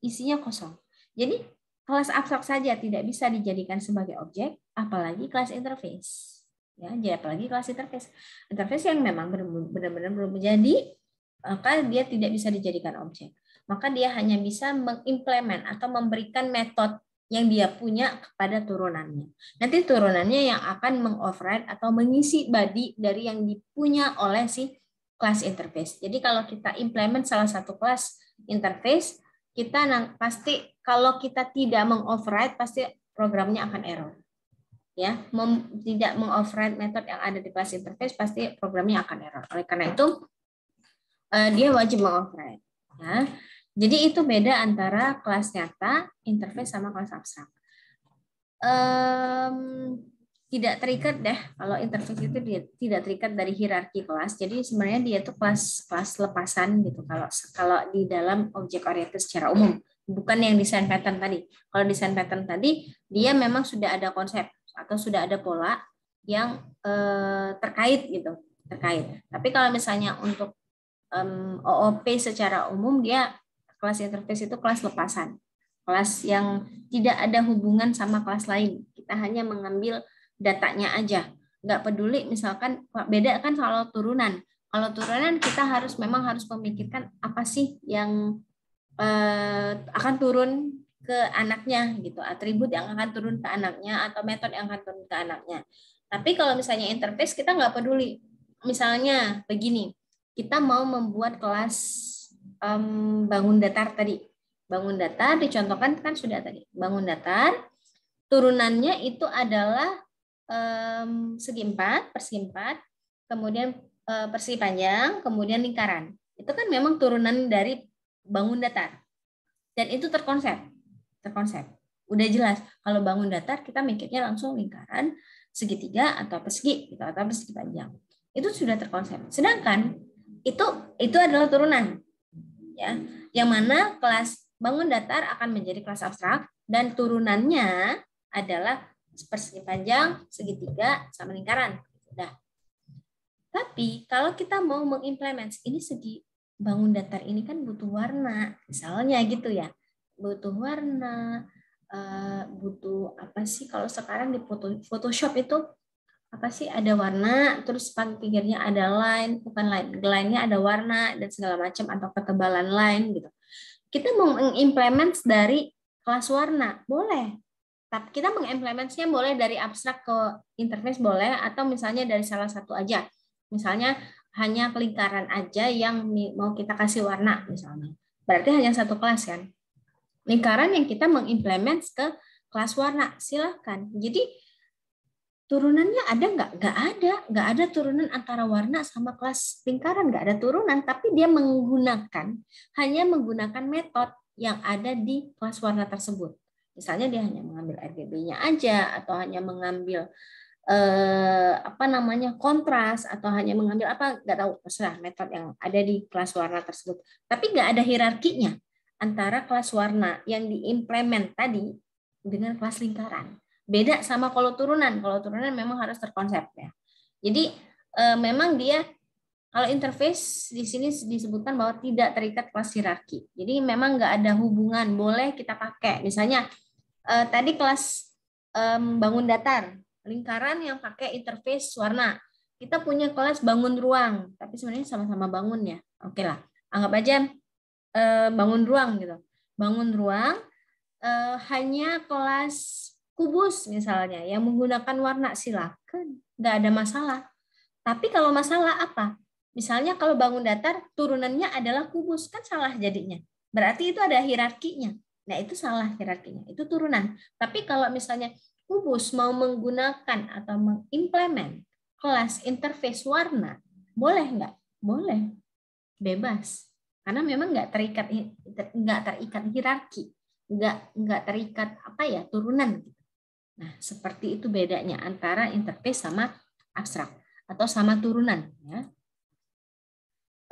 isinya kosong. Jadi kelas abstrak saja tidak bisa dijadikan sebagai objek, apalagi kelas interface ya jadi apalagi kelas interface interface yang memang benar-benar belum menjadi maka dia tidak bisa dijadikan objek maka dia hanya bisa mengimplement atau memberikan metode yang dia punya kepada turunannya. Nanti turunannya yang akan mengoverride atau mengisi body dari yang dipunya oleh si kelas interface. Jadi kalau kita implement salah satu kelas interface, kita pasti kalau kita tidak mengoverride pasti programnya akan error ya mem, tidak mengoverride metode yang ada di class interface pasti programnya akan error oleh karena itu uh, dia wajib mengoverride ya jadi itu beda antara kelas nyata interface sama kelas abstrak um, tidak terikat deh kalau interface itu dia tidak terikat dari hierarki kelas jadi sebenarnya dia itu kelas kelas lepasan gitu kalau kalau di dalam objek oriented secara umum bukan yang desain pattern tadi kalau desain pattern tadi dia memang sudah ada konsep atau sudah ada pola yang eh, terkait gitu terkait. Tapi kalau misalnya untuk um, OOP secara umum dia kelas interface itu kelas lepasan, kelas yang tidak ada hubungan sama kelas lain. Kita hanya mengambil datanya aja, nggak peduli misalkan beda kan kalau turunan. Kalau turunan kita harus memang harus memikirkan apa sih yang eh, akan turun ke anaknya gitu, atribut yang akan turun ke anaknya atau metode yang akan turun ke anaknya. Tapi kalau misalnya interface kita nggak peduli. Misalnya begini, kita mau membuat kelas um, bangun datar tadi. Bangun datar dicontohkan kan sudah tadi. Bangun datar turunannya itu adalah um, segi empat, persegi empat, kemudian uh, persegi panjang, kemudian lingkaran. Itu kan memang turunan dari bangun datar. Dan itu terkonsep terkonsep. Udah jelas, kalau bangun datar kita mikirnya langsung lingkaran, segitiga atau persegi gitu atau persegi panjang. Itu sudah terkonsep. Sedangkan itu itu adalah turunan. Ya, yang mana kelas bangun datar akan menjadi kelas abstrak dan turunannya adalah persegi panjang, segitiga, sama lingkaran. Udah. Tapi kalau kita mau mengimplement ini segi bangun datar ini kan butuh warna, misalnya gitu ya butuh warna, eh, butuh apa sih kalau sekarang di Photoshop itu apa sih ada warna terus pinggirnya ada line bukan line line-nya ada warna dan segala macam atau ketebalan line gitu kita mau mengimplement dari kelas warna boleh tapi kita mengimplementasinya boleh dari abstrak ke interface boleh atau misalnya dari salah satu aja misalnya hanya lingkaran aja yang mau kita kasih warna misalnya berarti hanya satu kelas kan lingkaran yang kita mengimplement ke kelas warna. Silahkan. Jadi turunannya ada nggak? Nggak ada. Nggak ada turunan antara warna sama kelas lingkaran. Nggak ada turunan. Tapi dia menggunakan, hanya menggunakan metode yang ada di kelas warna tersebut. Misalnya dia hanya mengambil RGB-nya aja atau hanya mengambil eh, apa namanya kontras atau hanya mengambil apa nggak tahu terserah metode yang ada di kelas warna tersebut tapi nggak ada hierarkinya antara kelas warna yang diimplement tadi dengan kelas lingkaran. Beda sama kalau turunan. Kalau turunan memang harus terkonsep ya. Jadi e, memang dia kalau interface di sini disebutkan bahwa tidak terikat kelas hierarki. Jadi memang nggak ada hubungan, boleh kita pakai. Misalnya e, tadi kelas e, bangun datar, lingkaran yang pakai interface warna. Kita punya kelas bangun ruang, tapi sebenarnya sama-sama bangun ya. Oke lah, anggap aja Eh, bangun ruang gitu. Bangun ruang uh, hanya kelas kubus misalnya yang menggunakan warna silakan, nggak ada masalah. Tapi kalau masalah apa? Misalnya kalau bangun datar turunannya adalah kubus kan salah jadinya. Berarti itu ada hierarkinya. Nah, itu salah hierarkinya. Itu turunan. Tapi kalau misalnya kubus mau menggunakan atau mengimplement kelas interface warna, boleh nggak? Boleh. Bebas karena memang nggak terikat nggak terikat hierarki nggak nggak terikat apa ya turunan gitu. nah seperti itu bedanya antara interface sama abstrak atau sama turunan ya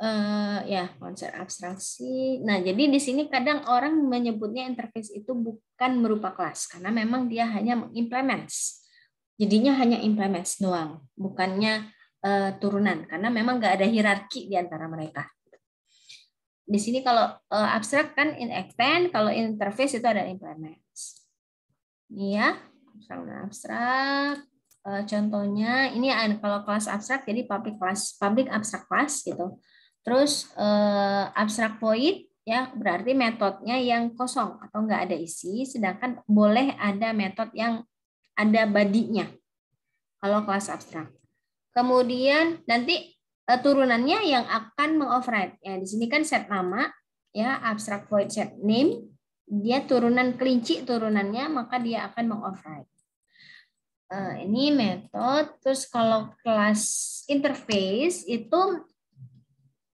uh, ya konsep abstraksi. Nah, jadi di sini kadang orang menyebutnya interface itu bukan berupa kelas karena memang dia hanya mengimplements. Jadinya hanya implements doang, bukannya uh, turunan karena memang nggak ada hierarki di antara mereka di sini kalau eh, abstrak kan in extend, kalau interface itu ada implements. Ini ya, abstrak. Eh, contohnya ini ya, kalau kelas abstrak jadi public class, public abstrak class gitu. Terus eh, abstrak void ya berarti metodenya yang kosong atau nggak ada isi, sedangkan boleh ada metode yang ada body-nya. kalau kelas abstrak. Kemudian nanti Eh, turunannya yang akan mengoverride. Ya, di sini kan set nama, ya abstract void set name, dia turunan kelinci turunannya maka dia akan mengoverride. Uh, ini metode. Terus kalau kelas interface itu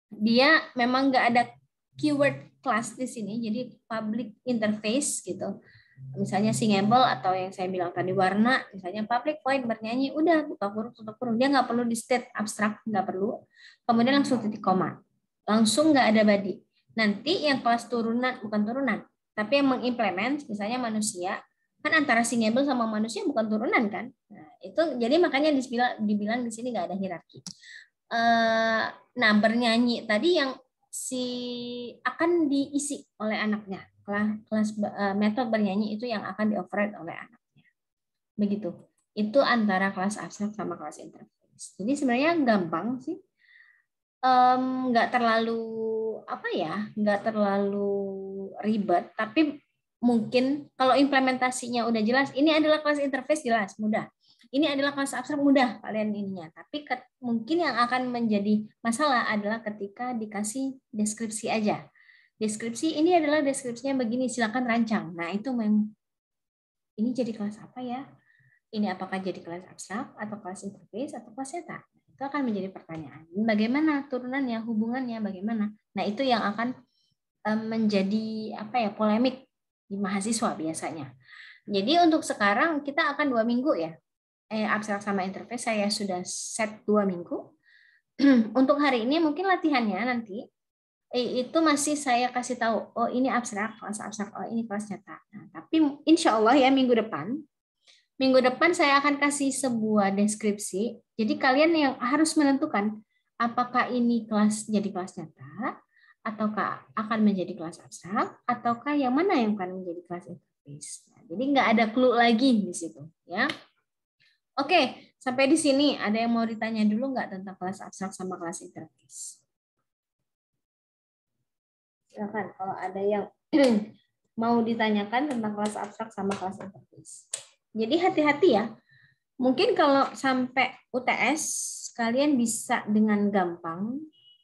dia memang nggak ada keyword class di sini, jadi public interface gitu misalnya si atau yang saya bilang tadi warna, misalnya public point bernyanyi, udah buka kurung tutup kurung, dia nggak perlu di state abstrak, nggak perlu. Kemudian langsung titik koma, langsung nggak ada body. Nanti yang kelas turunan, bukan turunan, tapi yang mengimplement, misalnya manusia, kan antara si sama manusia bukan turunan kan? Nah, itu jadi makanya dibilang, dibilang di sini nggak ada hierarki. Eh, nah bernyanyi tadi yang si akan diisi oleh anaknya kelas uh, metode bernyanyi itu yang akan dioperate oleh anaknya. Begitu. Itu antara kelas abstrak sama kelas interface. Jadi sebenarnya gampang sih. Nggak um, terlalu apa ya, nggak terlalu ribet, tapi mungkin kalau implementasinya udah jelas, ini adalah kelas interface jelas, mudah. Ini adalah kelas abstrak mudah kalian ininya, tapi ke, mungkin yang akan menjadi masalah adalah ketika dikasih deskripsi aja deskripsi ini adalah deskripsinya begini silakan rancang nah itu memang ini jadi kelas apa ya ini apakah jadi kelas abstrak atau kelas interface atau kelas nyata itu akan menjadi pertanyaan bagaimana turunannya hubungannya bagaimana nah itu yang akan menjadi apa ya polemik di mahasiswa biasanya jadi untuk sekarang kita akan dua minggu ya eh, abstrak sama interface saya sudah set dua minggu untuk hari ini mungkin latihannya nanti E itu masih saya kasih tahu, oh ini abstrak, kelas abstrak, oh ini kelas nyata. Nah, tapi insya Allah ya minggu depan, minggu depan saya akan kasih sebuah deskripsi. Jadi kalian yang harus menentukan apakah ini kelas jadi kelas nyata, ataukah akan menjadi kelas abstrak, ataukah yang mana yang akan menjadi kelas empiris. Nah, jadi nggak ada clue lagi di situ, ya. Oke, sampai di sini ada yang mau ditanya dulu nggak tentang kelas abstrak sama kelas interface? Silakan kalau ada yang mau ditanyakan tentang kelas abstrak sama kelas interface. Jadi hati-hati ya. Mungkin kalau sampai UTS kalian bisa dengan gampang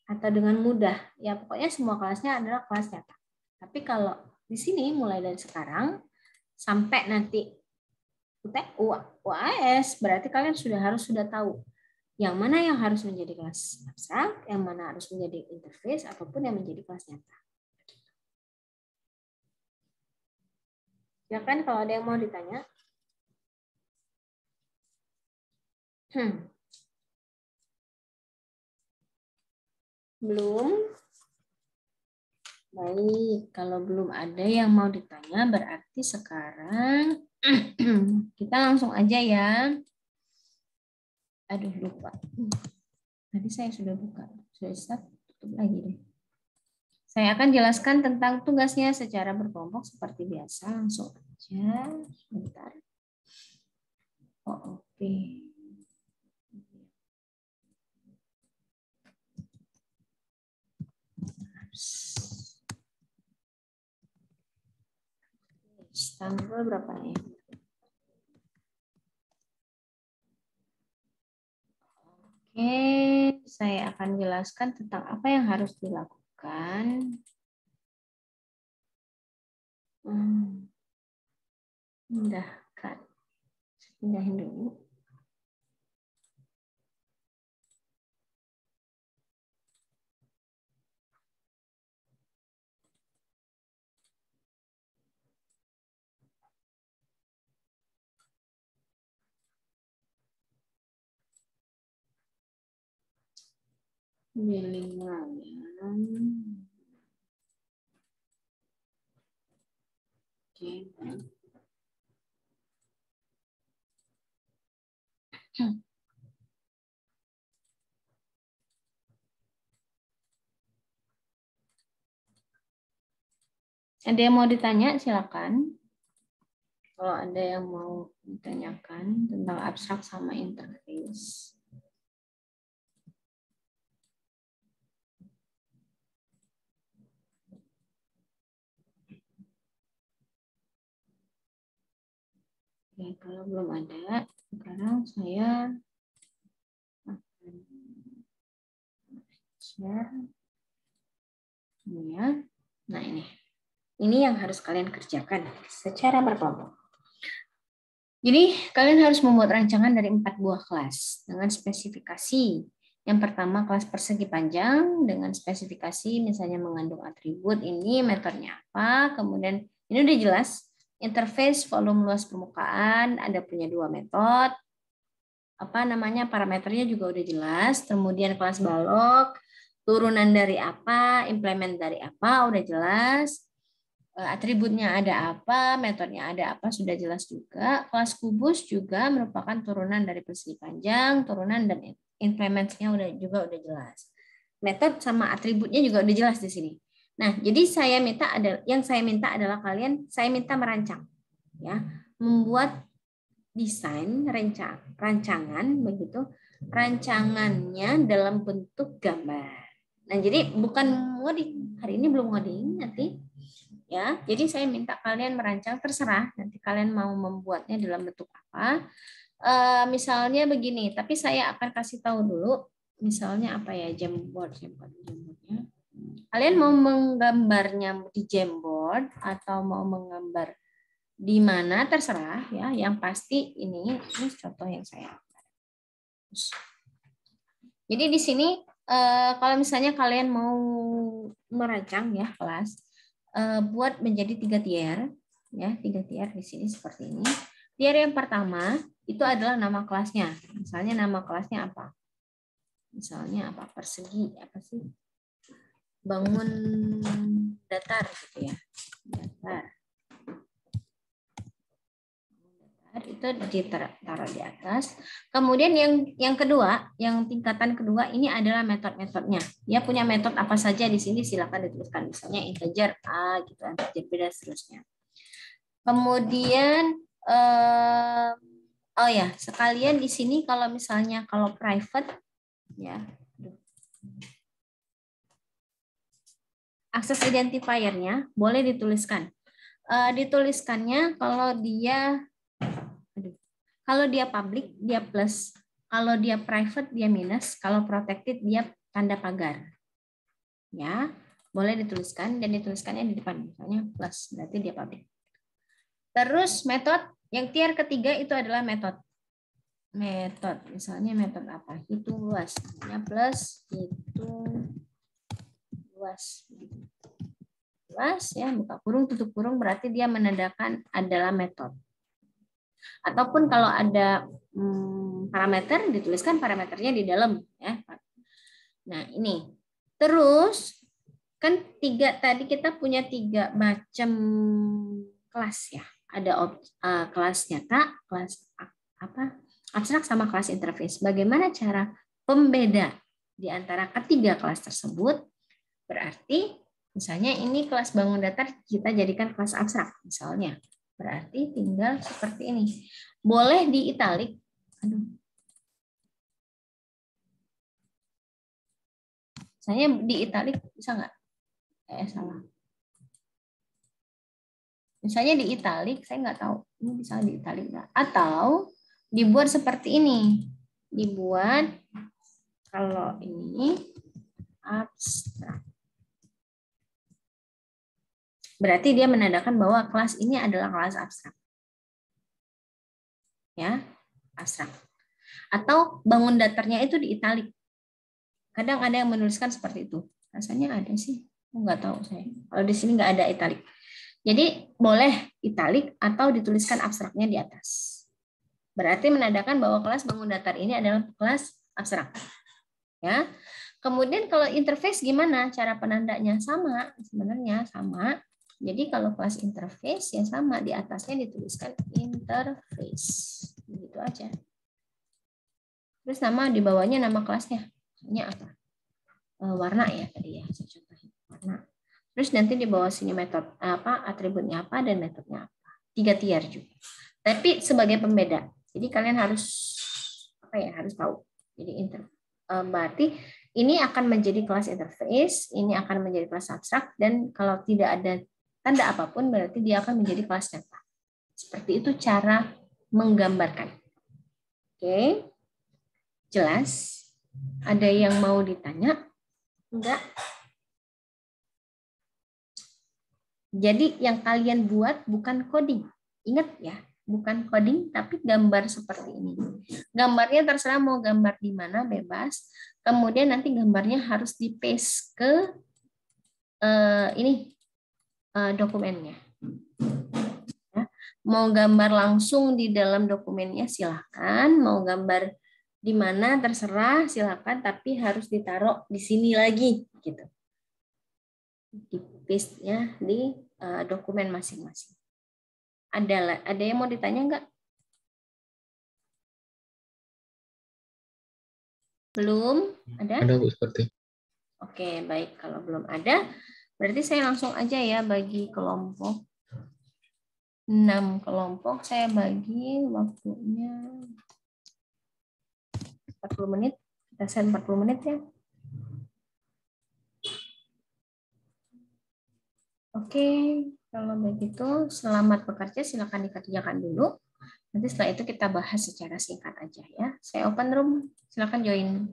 atau dengan mudah. Ya pokoknya semua kelasnya adalah kelas nyata. Tapi kalau di sini mulai dari sekarang sampai nanti UAS berarti kalian sudah harus sudah tahu yang mana yang harus menjadi kelas abstrak, yang mana harus menjadi interface ataupun yang menjadi kelas nyata. Silakan ya kalau ada yang mau ditanya. Hmm. Belum? Baik, kalau belum ada yang mau ditanya berarti sekarang kita langsung aja ya. Aduh, lupa. Tadi saya sudah buka. Sudah start, tutup lagi deh. Saya akan jelaskan tentang tugasnya secara berkelompok seperti biasa. Langsung aja. Sebentar. Oh, oke. Okay. Istanbul berapa ya? Oke, saya akan jelaskan tentang apa yang harus dilakukan bukan. Hmm. Pindahkan. Pindahin dulu. Oke. Ada yang mau ditanya, silakan. Kalau ada yang mau ditanyakan tentang abstrak sama interface. Oke, ya, kalau belum ada, sekarang saya akan share ini ya. Nah ini, ini yang harus kalian kerjakan secara berkelompok. Jadi kalian harus membuat rancangan dari empat buah kelas dengan spesifikasi. Yang pertama kelas persegi panjang dengan spesifikasi misalnya mengandung atribut ini meternya apa, kemudian ini udah jelas interface volume luas permukaan, Anda punya dua metode. Apa namanya parameternya juga udah jelas, kemudian kelas balok, turunan dari apa, implement dari apa udah jelas. Eh, atributnya ada apa, metodenya ada apa sudah jelas juga. Kelas kubus juga merupakan turunan dari persegi panjang, turunan dan implementnya udah juga udah jelas. Metode sama atributnya juga udah jelas di sini. Nah, jadi saya minta ada yang saya minta adalah kalian saya minta merancang ya, membuat desain rancang, rancangan begitu, rancangannya dalam bentuk gambar. Nah, jadi bukan ngoding. Hari ini belum ngoding nanti ya. Jadi saya minta kalian merancang terserah nanti kalian mau membuatnya dalam bentuk apa. E, misalnya begini, tapi saya akan kasih tahu dulu misalnya apa ya jam board jam board. Kalian mau menggambarnya di Jamboard atau mau menggambar di mana terserah ya. Yang pasti ini ini contoh yang saya. Jadi di sini eh, kalau misalnya kalian mau merancang ya kelas eh, buat menjadi tiga tier ya tiga tier di sini seperti ini. Tier yang pertama itu adalah nama kelasnya. Misalnya nama kelasnya apa? Misalnya apa persegi apa sih? bangun datar gitu ya. Datar. datar itu ditaruh di atas. Kemudian yang yang kedua, yang tingkatan kedua ini adalah metode-metodenya. Dia punya metode apa saja di sini silakan dituliskan. Misalnya integer a gitu, integer b dan seterusnya. Kemudian eh, oh ya, sekalian di sini kalau misalnya kalau private ya akses identifiernya boleh dituliskan. Uh, dituliskannya kalau dia aduh, kalau dia public dia plus, kalau dia private dia minus, kalau protected dia tanda pagar. Ya, boleh dituliskan dan dituliskannya di depan misalnya plus berarti dia public. Terus metode yang tier ketiga itu adalah metode metode misalnya metode apa itu luas misalnya plus hitung luas. Luas ya, buka kurung, tutup kurung berarti dia menandakan adalah metode. Ataupun kalau ada hmm, parameter, dituliskan parameternya di dalam. ya. Nah ini. Terus, kan tiga tadi kita punya tiga macam kelas ya. Ada uh, kelas nyata, kelas apa abstrak sama kelas interface. Bagaimana cara pembeda di antara ketiga kelas tersebut Berarti misalnya ini kelas bangun datar kita jadikan kelas abstrak misalnya. Berarti tinggal seperti ini. Boleh di italik. Aduh. Misalnya di italik bisa nggak? Eh salah. Misalnya di italik, saya nggak tahu. Ini bisa di italik nggak? Atau dibuat seperti ini. Dibuat kalau ini abstrak. Berarti dia menandakan bahwa kelas ini adalah kelas abstrak. Ya, abstrak. Atau bangun datarnya itu di italik. Kadang ada yang menuliskan seperti itu. Rasanya ada sih. Nggak tahu saya. Kalau di sini nggak ada italik. Jadi boleh italik atau dituliskan abstraknya di atas. Berarti menandakan bahwa kelas bangun datar ini adalah kelas abstrak. Ya. Kemudian kalau interface gimana cara penandanya? Sama, sebenarnya sama. Jadi kalau kelas interface yang sama di atasnya dituliskan interface. Begitu aja. Terus nama di bawahnya nama kelasnya. Hanya apa? E, warna ya tadi ya saya contohin warna. Terus nanti di bawah sini metode apa atributnya apa dan metodenya apa. Tiga tier juga. Tapi sebagai pembeda. Jadi kalian harus apa ya harus tahu. Jadi inter, e, berarti ini akan menjadi kelas interface, ini akan menjadi kelas abstrak, dan kalau tidak ada tanda apapun berarti dia akan menjadi kelas Seperti itu cara menggambarkan. Oke, jelas? Ada yang mau ditanya? Enggak? Jadi yang kalian buat bukan coding. Ingat ya, bukan coding tapi gambar seperti ini. Gambarnya terserah mau gambar di mana bebas. Kemudian nanti gambarnya harus di paste ke uh, ini Eh, dokumennya. Ya. Mau gambar langsung di dalam dokumennya silahkan, mau gambar di mana terserah silahkan, tapi harus ditaruh di sini lagi gitu. Di paste nya di uh, dokumen masing-masing. Ada ada yang mau ditanya nggak? Belum? Ada? Ada Bu seperti. Oke, baik. Kalau belum ada, Berarti saya langsung aja ya bagi kelompok. 6 kelompok saya bagi waktunya 40 menit. Kita send 40 menit ya. Oke, kalau begitu selamat bekerja silakan dikerjakan dulu. Nanti setelah itu kita bahas secara singkat aja ya. Saya open room, silakan join.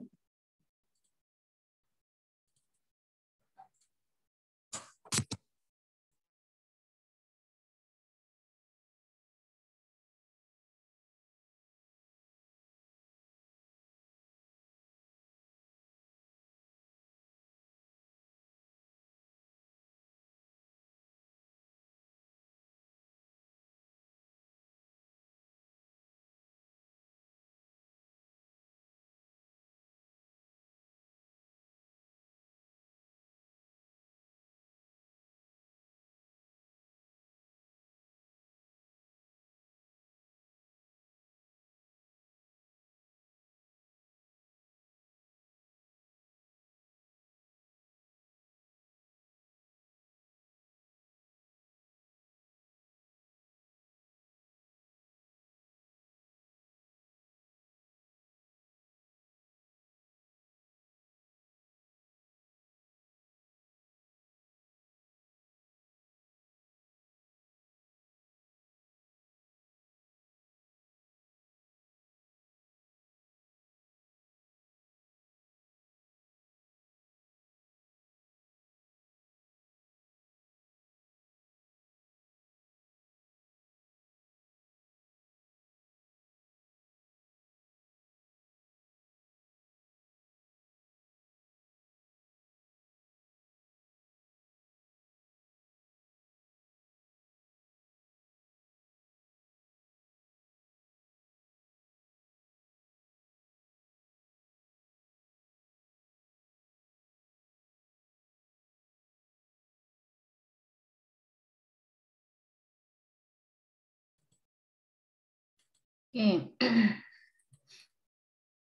Oke.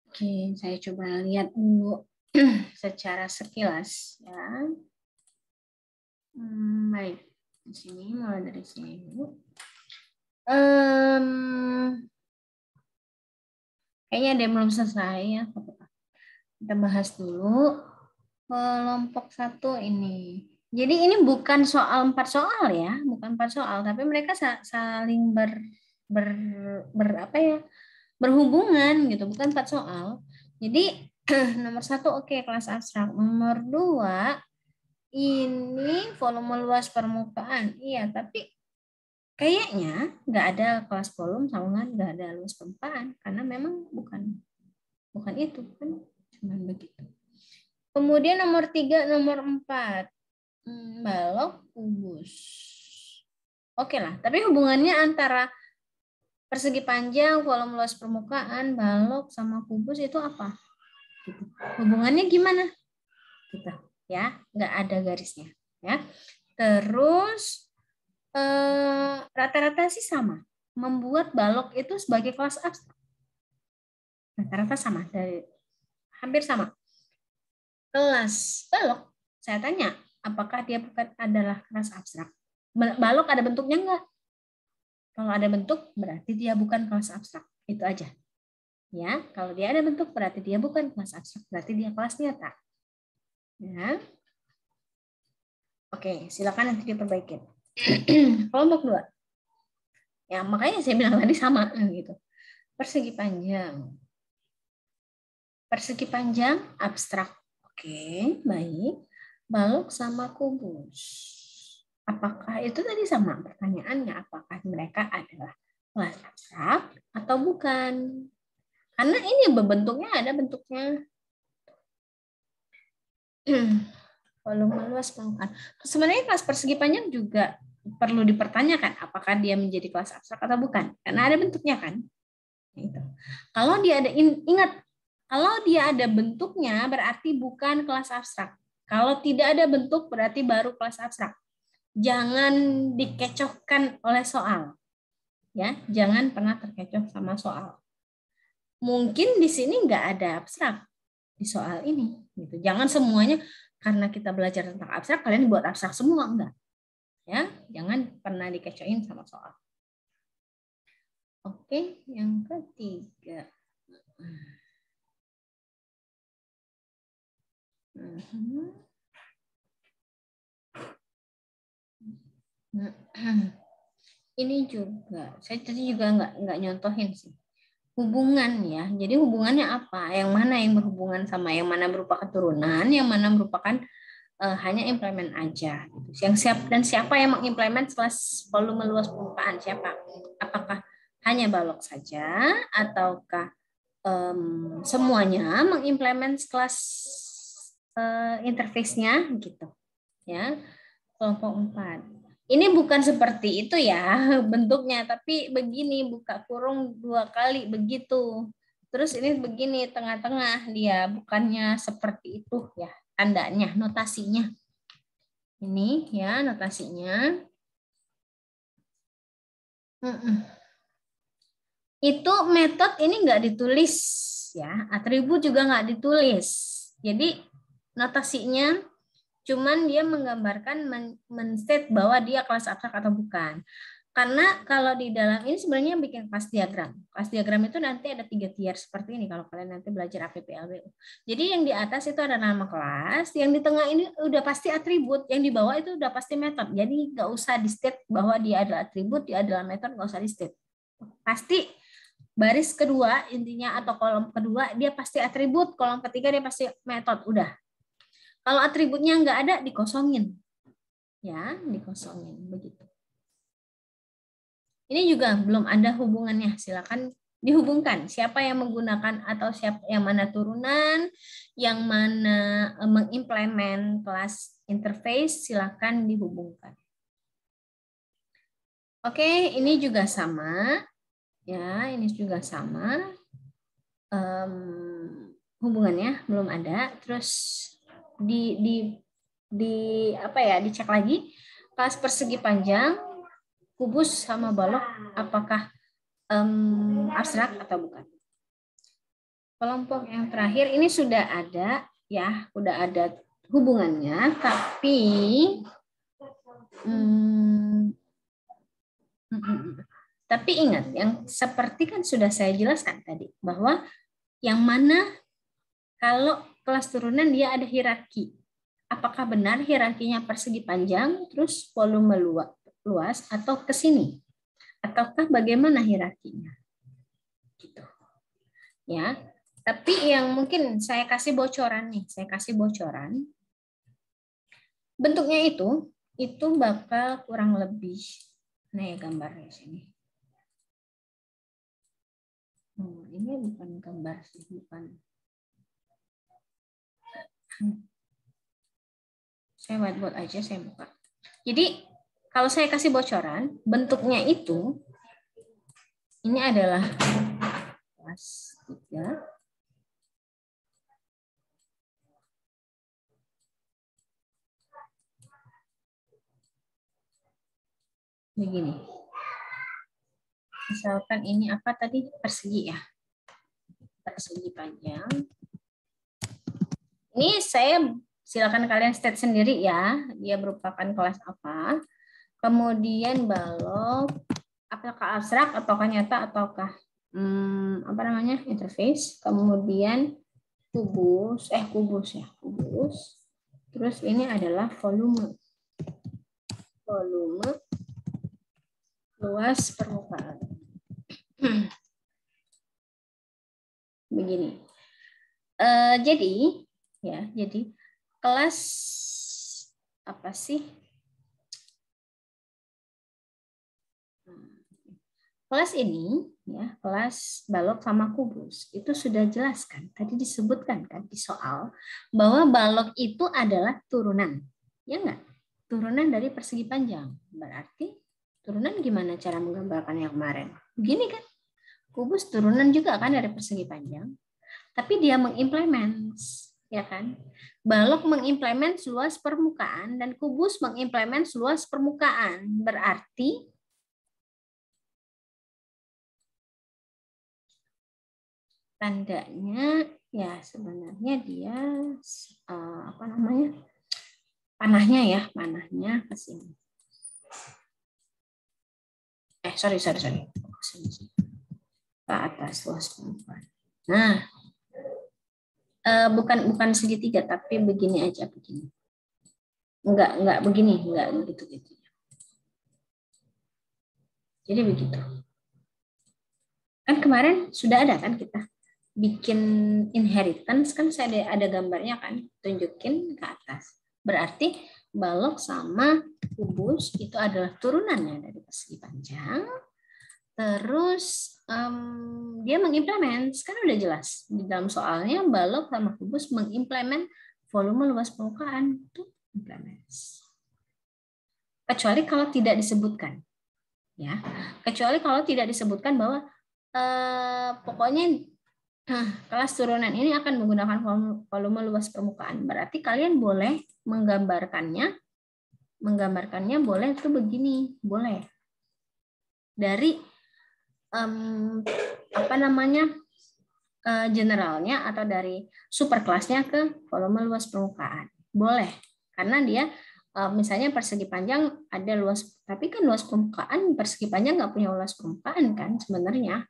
Oke, saya coba lihat dulu secara sekilas ya. Hmm, baik. Di sini mulai dari sini dulu. Um, kayaknya ada yang belum selesai ya. Kita bahas dulu kelompok satu ini. Jadi ini bukan soal empat soal ya, bukan empat soal, tapi mereka saling ber ber, ber apa ya berhubungan gitu bukan empat soal jadi nomor satu oke okay, kelas abstrak nomor dua ini volume luas permukaan iya tapi kayaknya nggak ada kelas volume saungan nggak ada luas permukaan karena memang bukan bukan itu kan cuman begitu kemudian nomor tiga nomor empat hmm, balok kubus oke okay lah tapi hubungannya antara persegi panjang, volume luas permukaan, balok sama kubus itu apa? Gitu. Hubungannya gimana? Kita gitu, ya, nggak ada garisnya ya. Terus eh, rata-rata eh, sih sama. Membuat balok itu sebagai kelas abstrak. Rata-rata sama dari hampir sama. Kelas balok, saya tanya, apakah dia bukan adalah kelas abstrak? Balok ada bentuknya enggak? Kalau ada bentuk berarti dia bukan kelas abstrak, itu aja. Ya, kalau dia ada bentuk berarti dia bukan kelas abstrak, berarti dia kelas nyata. Ya. Oke, silakan nanti diperbaiki. Kelompok dua. Ya, makanya saya bilang tadi sama gitu. Persegi panjang. Persegi panjang abstrak. Oke, baik. Balok sama kubus. Apakah itu tadi sama pertanyaannya, apakah mereka adalah kelas abstrak atau bukan? Karena ini bentuknya ada bentuknya volume luas pangkat. Sebenarnya kelas persegi panjang juga perlu dipertanyakan apakah dia menjadi kelas abstrak atau bukan karena ada bentuknya kan itu kalau dia ada ingat kalau dia ada bentuknya berarti bukan kelas abstrak kalau tidak ada bentuk berarti baru kelas abstrak jangan dikecohkan oleh soal. Ya, jangan pernah terkecoh sama soal. Mungkin di sini nggak ada abstrak di soal ini. Gitu. Jangan semuanya karena kita belajar tentang abstrak kalian buat abstrak semua enggak. Ya, jangan pernah dikecohin sama soal. Oke, yang ketiga. Mm-hmm. Mm-hmm. Ini juga, saya tadi juga nggak nggak nyontohin sih hubungan ya. Jadi hubungannya apa? Yang mana yang berhubungan sama yang mana berupa keturunan, yang mana merupakan uh, hanya implement aja. Gitu. Yang siap dan siapa yang mengimplement kelas volume luas permukaan siapa? Apakah hanya balok saja ataukah um, semuanya mengimplement kelas uh, eh, interface-nya gitu. Ya. Kelompok empat ini bukan seperti itu ya bentuknya, tapi begini buka kurung dua kali begitu. Terus ini begini tengah-tengah dia bukannya seperti itu ya tandanya, notasinya. Ini ya notasinya. Mm -mm. Itu metode ini nggak ditulis ya, atribut juga nggak ditulis. Jadi notasinya Cuman dia menggambarkan men-state bahwa dia kelas abstrak atau bukan. Karena kalau di dalam ini sebenarnya bikin kelas diagram. Kelas diagram itu nanti ada tiga tier seperti ini kalau kalian nanti belajar APPLBU. Jadi yang di atas itu ada nama kelas, yang di tengah ini udah pasti atribut, yang di bawah itu udah pasti metode. Jadi nggak usah di state bahwa dia adalah atribut, dia adalah metode, nggak usah di state. Pasti baris kedua intinya atau kolom kedua dia pasti atribut, kolom ketiga dia pasti metode, udah. Kalau atributnya nggak ada, dikosongin. Ya, dikosongin. Begitu. Ini juga belum ada hubungannya. Silakan dihubungkan siapa yang menggunakan atau siapa yang mana turunan, yang mana e, mengimplement kelas interface silakan dihubungkan. Oke, ini juga sama. Ya, ini juga sama. Um, hubungannya belum ada. Terus di di di apa ya dicek lagi pas persegi panjang kubus sama balok apakah um, abstrak atau bukan kelompok yang terakhir ini sudah ada ya sudah ada hubungannya tapi hmm, tapi ingat yang seperti kan sudah saya jelaskan tadi bahwa yang mana kalau kelas turunan dia ada hierarki. Apakah benar hierarkinya persegi panjang, terus volume luas, atau ke sini? Ataukah bagaimana hierarkinya? Gitu. Ya, tapi yang mungkin saya kasih bocoran nih, saya kasih bocoran. Bentuknya itu, itu bakal kurang lebih. Nah ya gambarnya sini. Hmm, ini bukan gambar sih, bukan saya whiteboard aja, saya buka. Jadi kalau saya kasih bocoran, bentuknya itu ini adalah kelas 3. Begini. Misalkan ini apa tadi? Persegi ya. Persegi panjang. Ini saya silakan kalian state sendiri ya. Dia merupakan kelas apa. Kemudian balok apakah abstrak ataukah nyata ataukah hmm, apa namanya interface. Kemudian kubus eh kubus ya kubus. Terus ini adalah volume volume luas permukaan. Begini. Uh, jadi ya. Jadi kelas apa sih? Kelas ini ya, kelas balok sama kubus itu sudah jelaskan. Tadi disebutkan kan di soal bahwa balok itu adalah turunan. Ya enggak? Turunan dari persegi panjang. Berarti turunan gimana cara menggambarkan yang kemarin? Begini kan? Kubus turunan juga kan dari persegi panjang. Tapi dia mengimplement ya kan? Hmm. Balok mengimplement seluas permukaan dan kubus mengimplement seluas permukaan. Berarti tandanya ya sebenarnya dia eh, apa namanya? panahnya ya, panahnya ke sini. Eh, sorry, sorry, sorry. Ke atas luas permukaan. Nah, uh, bukan bukan segitiga tapi begini aja begini nggak nggak begini nggak gitu gitu jadi begitu kan kemarin sudah ada kan kita bikin inheritance kan saya ada, ada gambarnya kan tunjukin ke atas berarti balok sama kubus itu adalah turunannya dari persegi panjang Terus um, dia mengimplement, sekarang udah jelas di dalam soalnya balok sama kubus mengimplement volume luas permukaan itu implement. Kecuali kalau tidak disebutkan, ya. Kecuali kalau tidak disebutkan bahwa eh, pokoknya eh, kelas turunan ini akan menggunakan volume luas permukaan. Berarti kalian boleh menggambarkannya, menggambarkannya boleh itu begini, boleh dari um, apa namanya uh, generalnya atau dari superkelasnya ke volume luas permukaan boleh karena dia uh, misalnya persegi panjang ada luas tapi kan luas permukaan persegi panjang nggak punya luas permukaan kan sebenarnya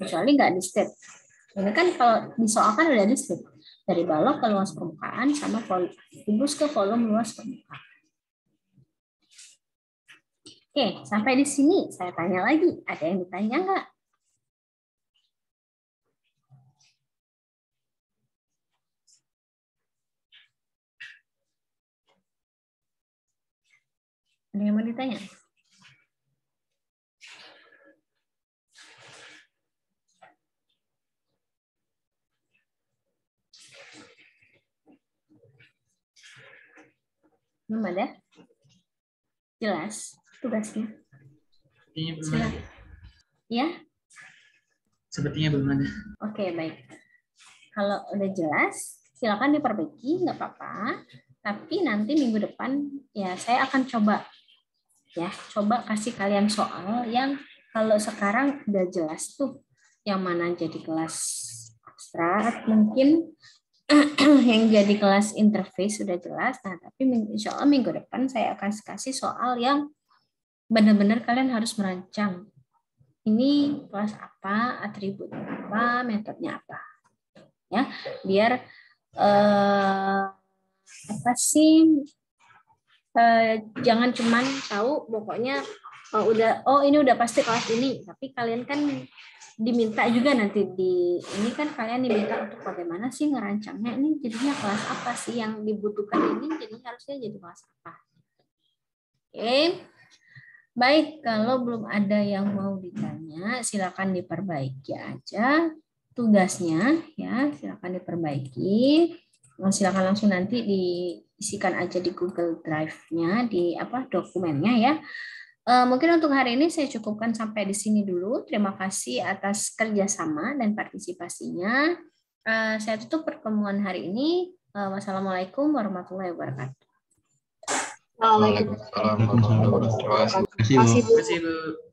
kecuali nggak di step ini kan kalau disoalkan udah di step dari balok ke luas permukaan sama tubus ke volume luas permukaan Oke, sampai di sini saya tanya lagi. Ada yang ditanya nggak? Ada yang mau ditanya? Belum ada? Jelas? tugasnya? Sepertinya belum Sila. ada. Ya? Sepertinya belum ada. Oke, okay, baik. Kalau udah jelas, silakan diperbaiki, nggak apa-apa. Tapi nanti minggu depan ya saya akan coba ya, coba kasih kalian soal yang kalau sekarang udah jelas tuh yang mana jadi kelas abstrak mungkin yang jadi kelas interface sudah jelas. Nah, tapi insya Allah minggu depan saya akan kasih soal yang benar-benar kalian harus merancang. Ini kelas apa, atribut apa, metodenya apa. Ya, biar eh, apa sih eh, jangan cuman tahu pokoknya oh, udah oh ini udah pasti kelas ini, tapi kalian kan diminta juga nanti di ini kan kalian diminta untuk bagaimana sih ngerancangnya ini jadinya kelas apa sih yang dibutuhkan ini jadi harusnya jadi kelas apa oke okay. Baik, kalau belum ada yang mau ditanya, silakan diperbaiki aja tugasnya ya, silakan diperbaiki. Silakan langsung nanti diisikan aja di Google Drive-nya, di apa dokumennya ya. Eh, mungkin untuk hari ini saya cukupkan sampai di sini dulu. Terima kasih atas kerjasama dan partisipasinya. Eh, saya tutup pertemuan hari ini. Eh, wassalamualaikum warahmatullahi wabarakatuh. Waalaikumsalam. Terima kasih Bu. Terima kasih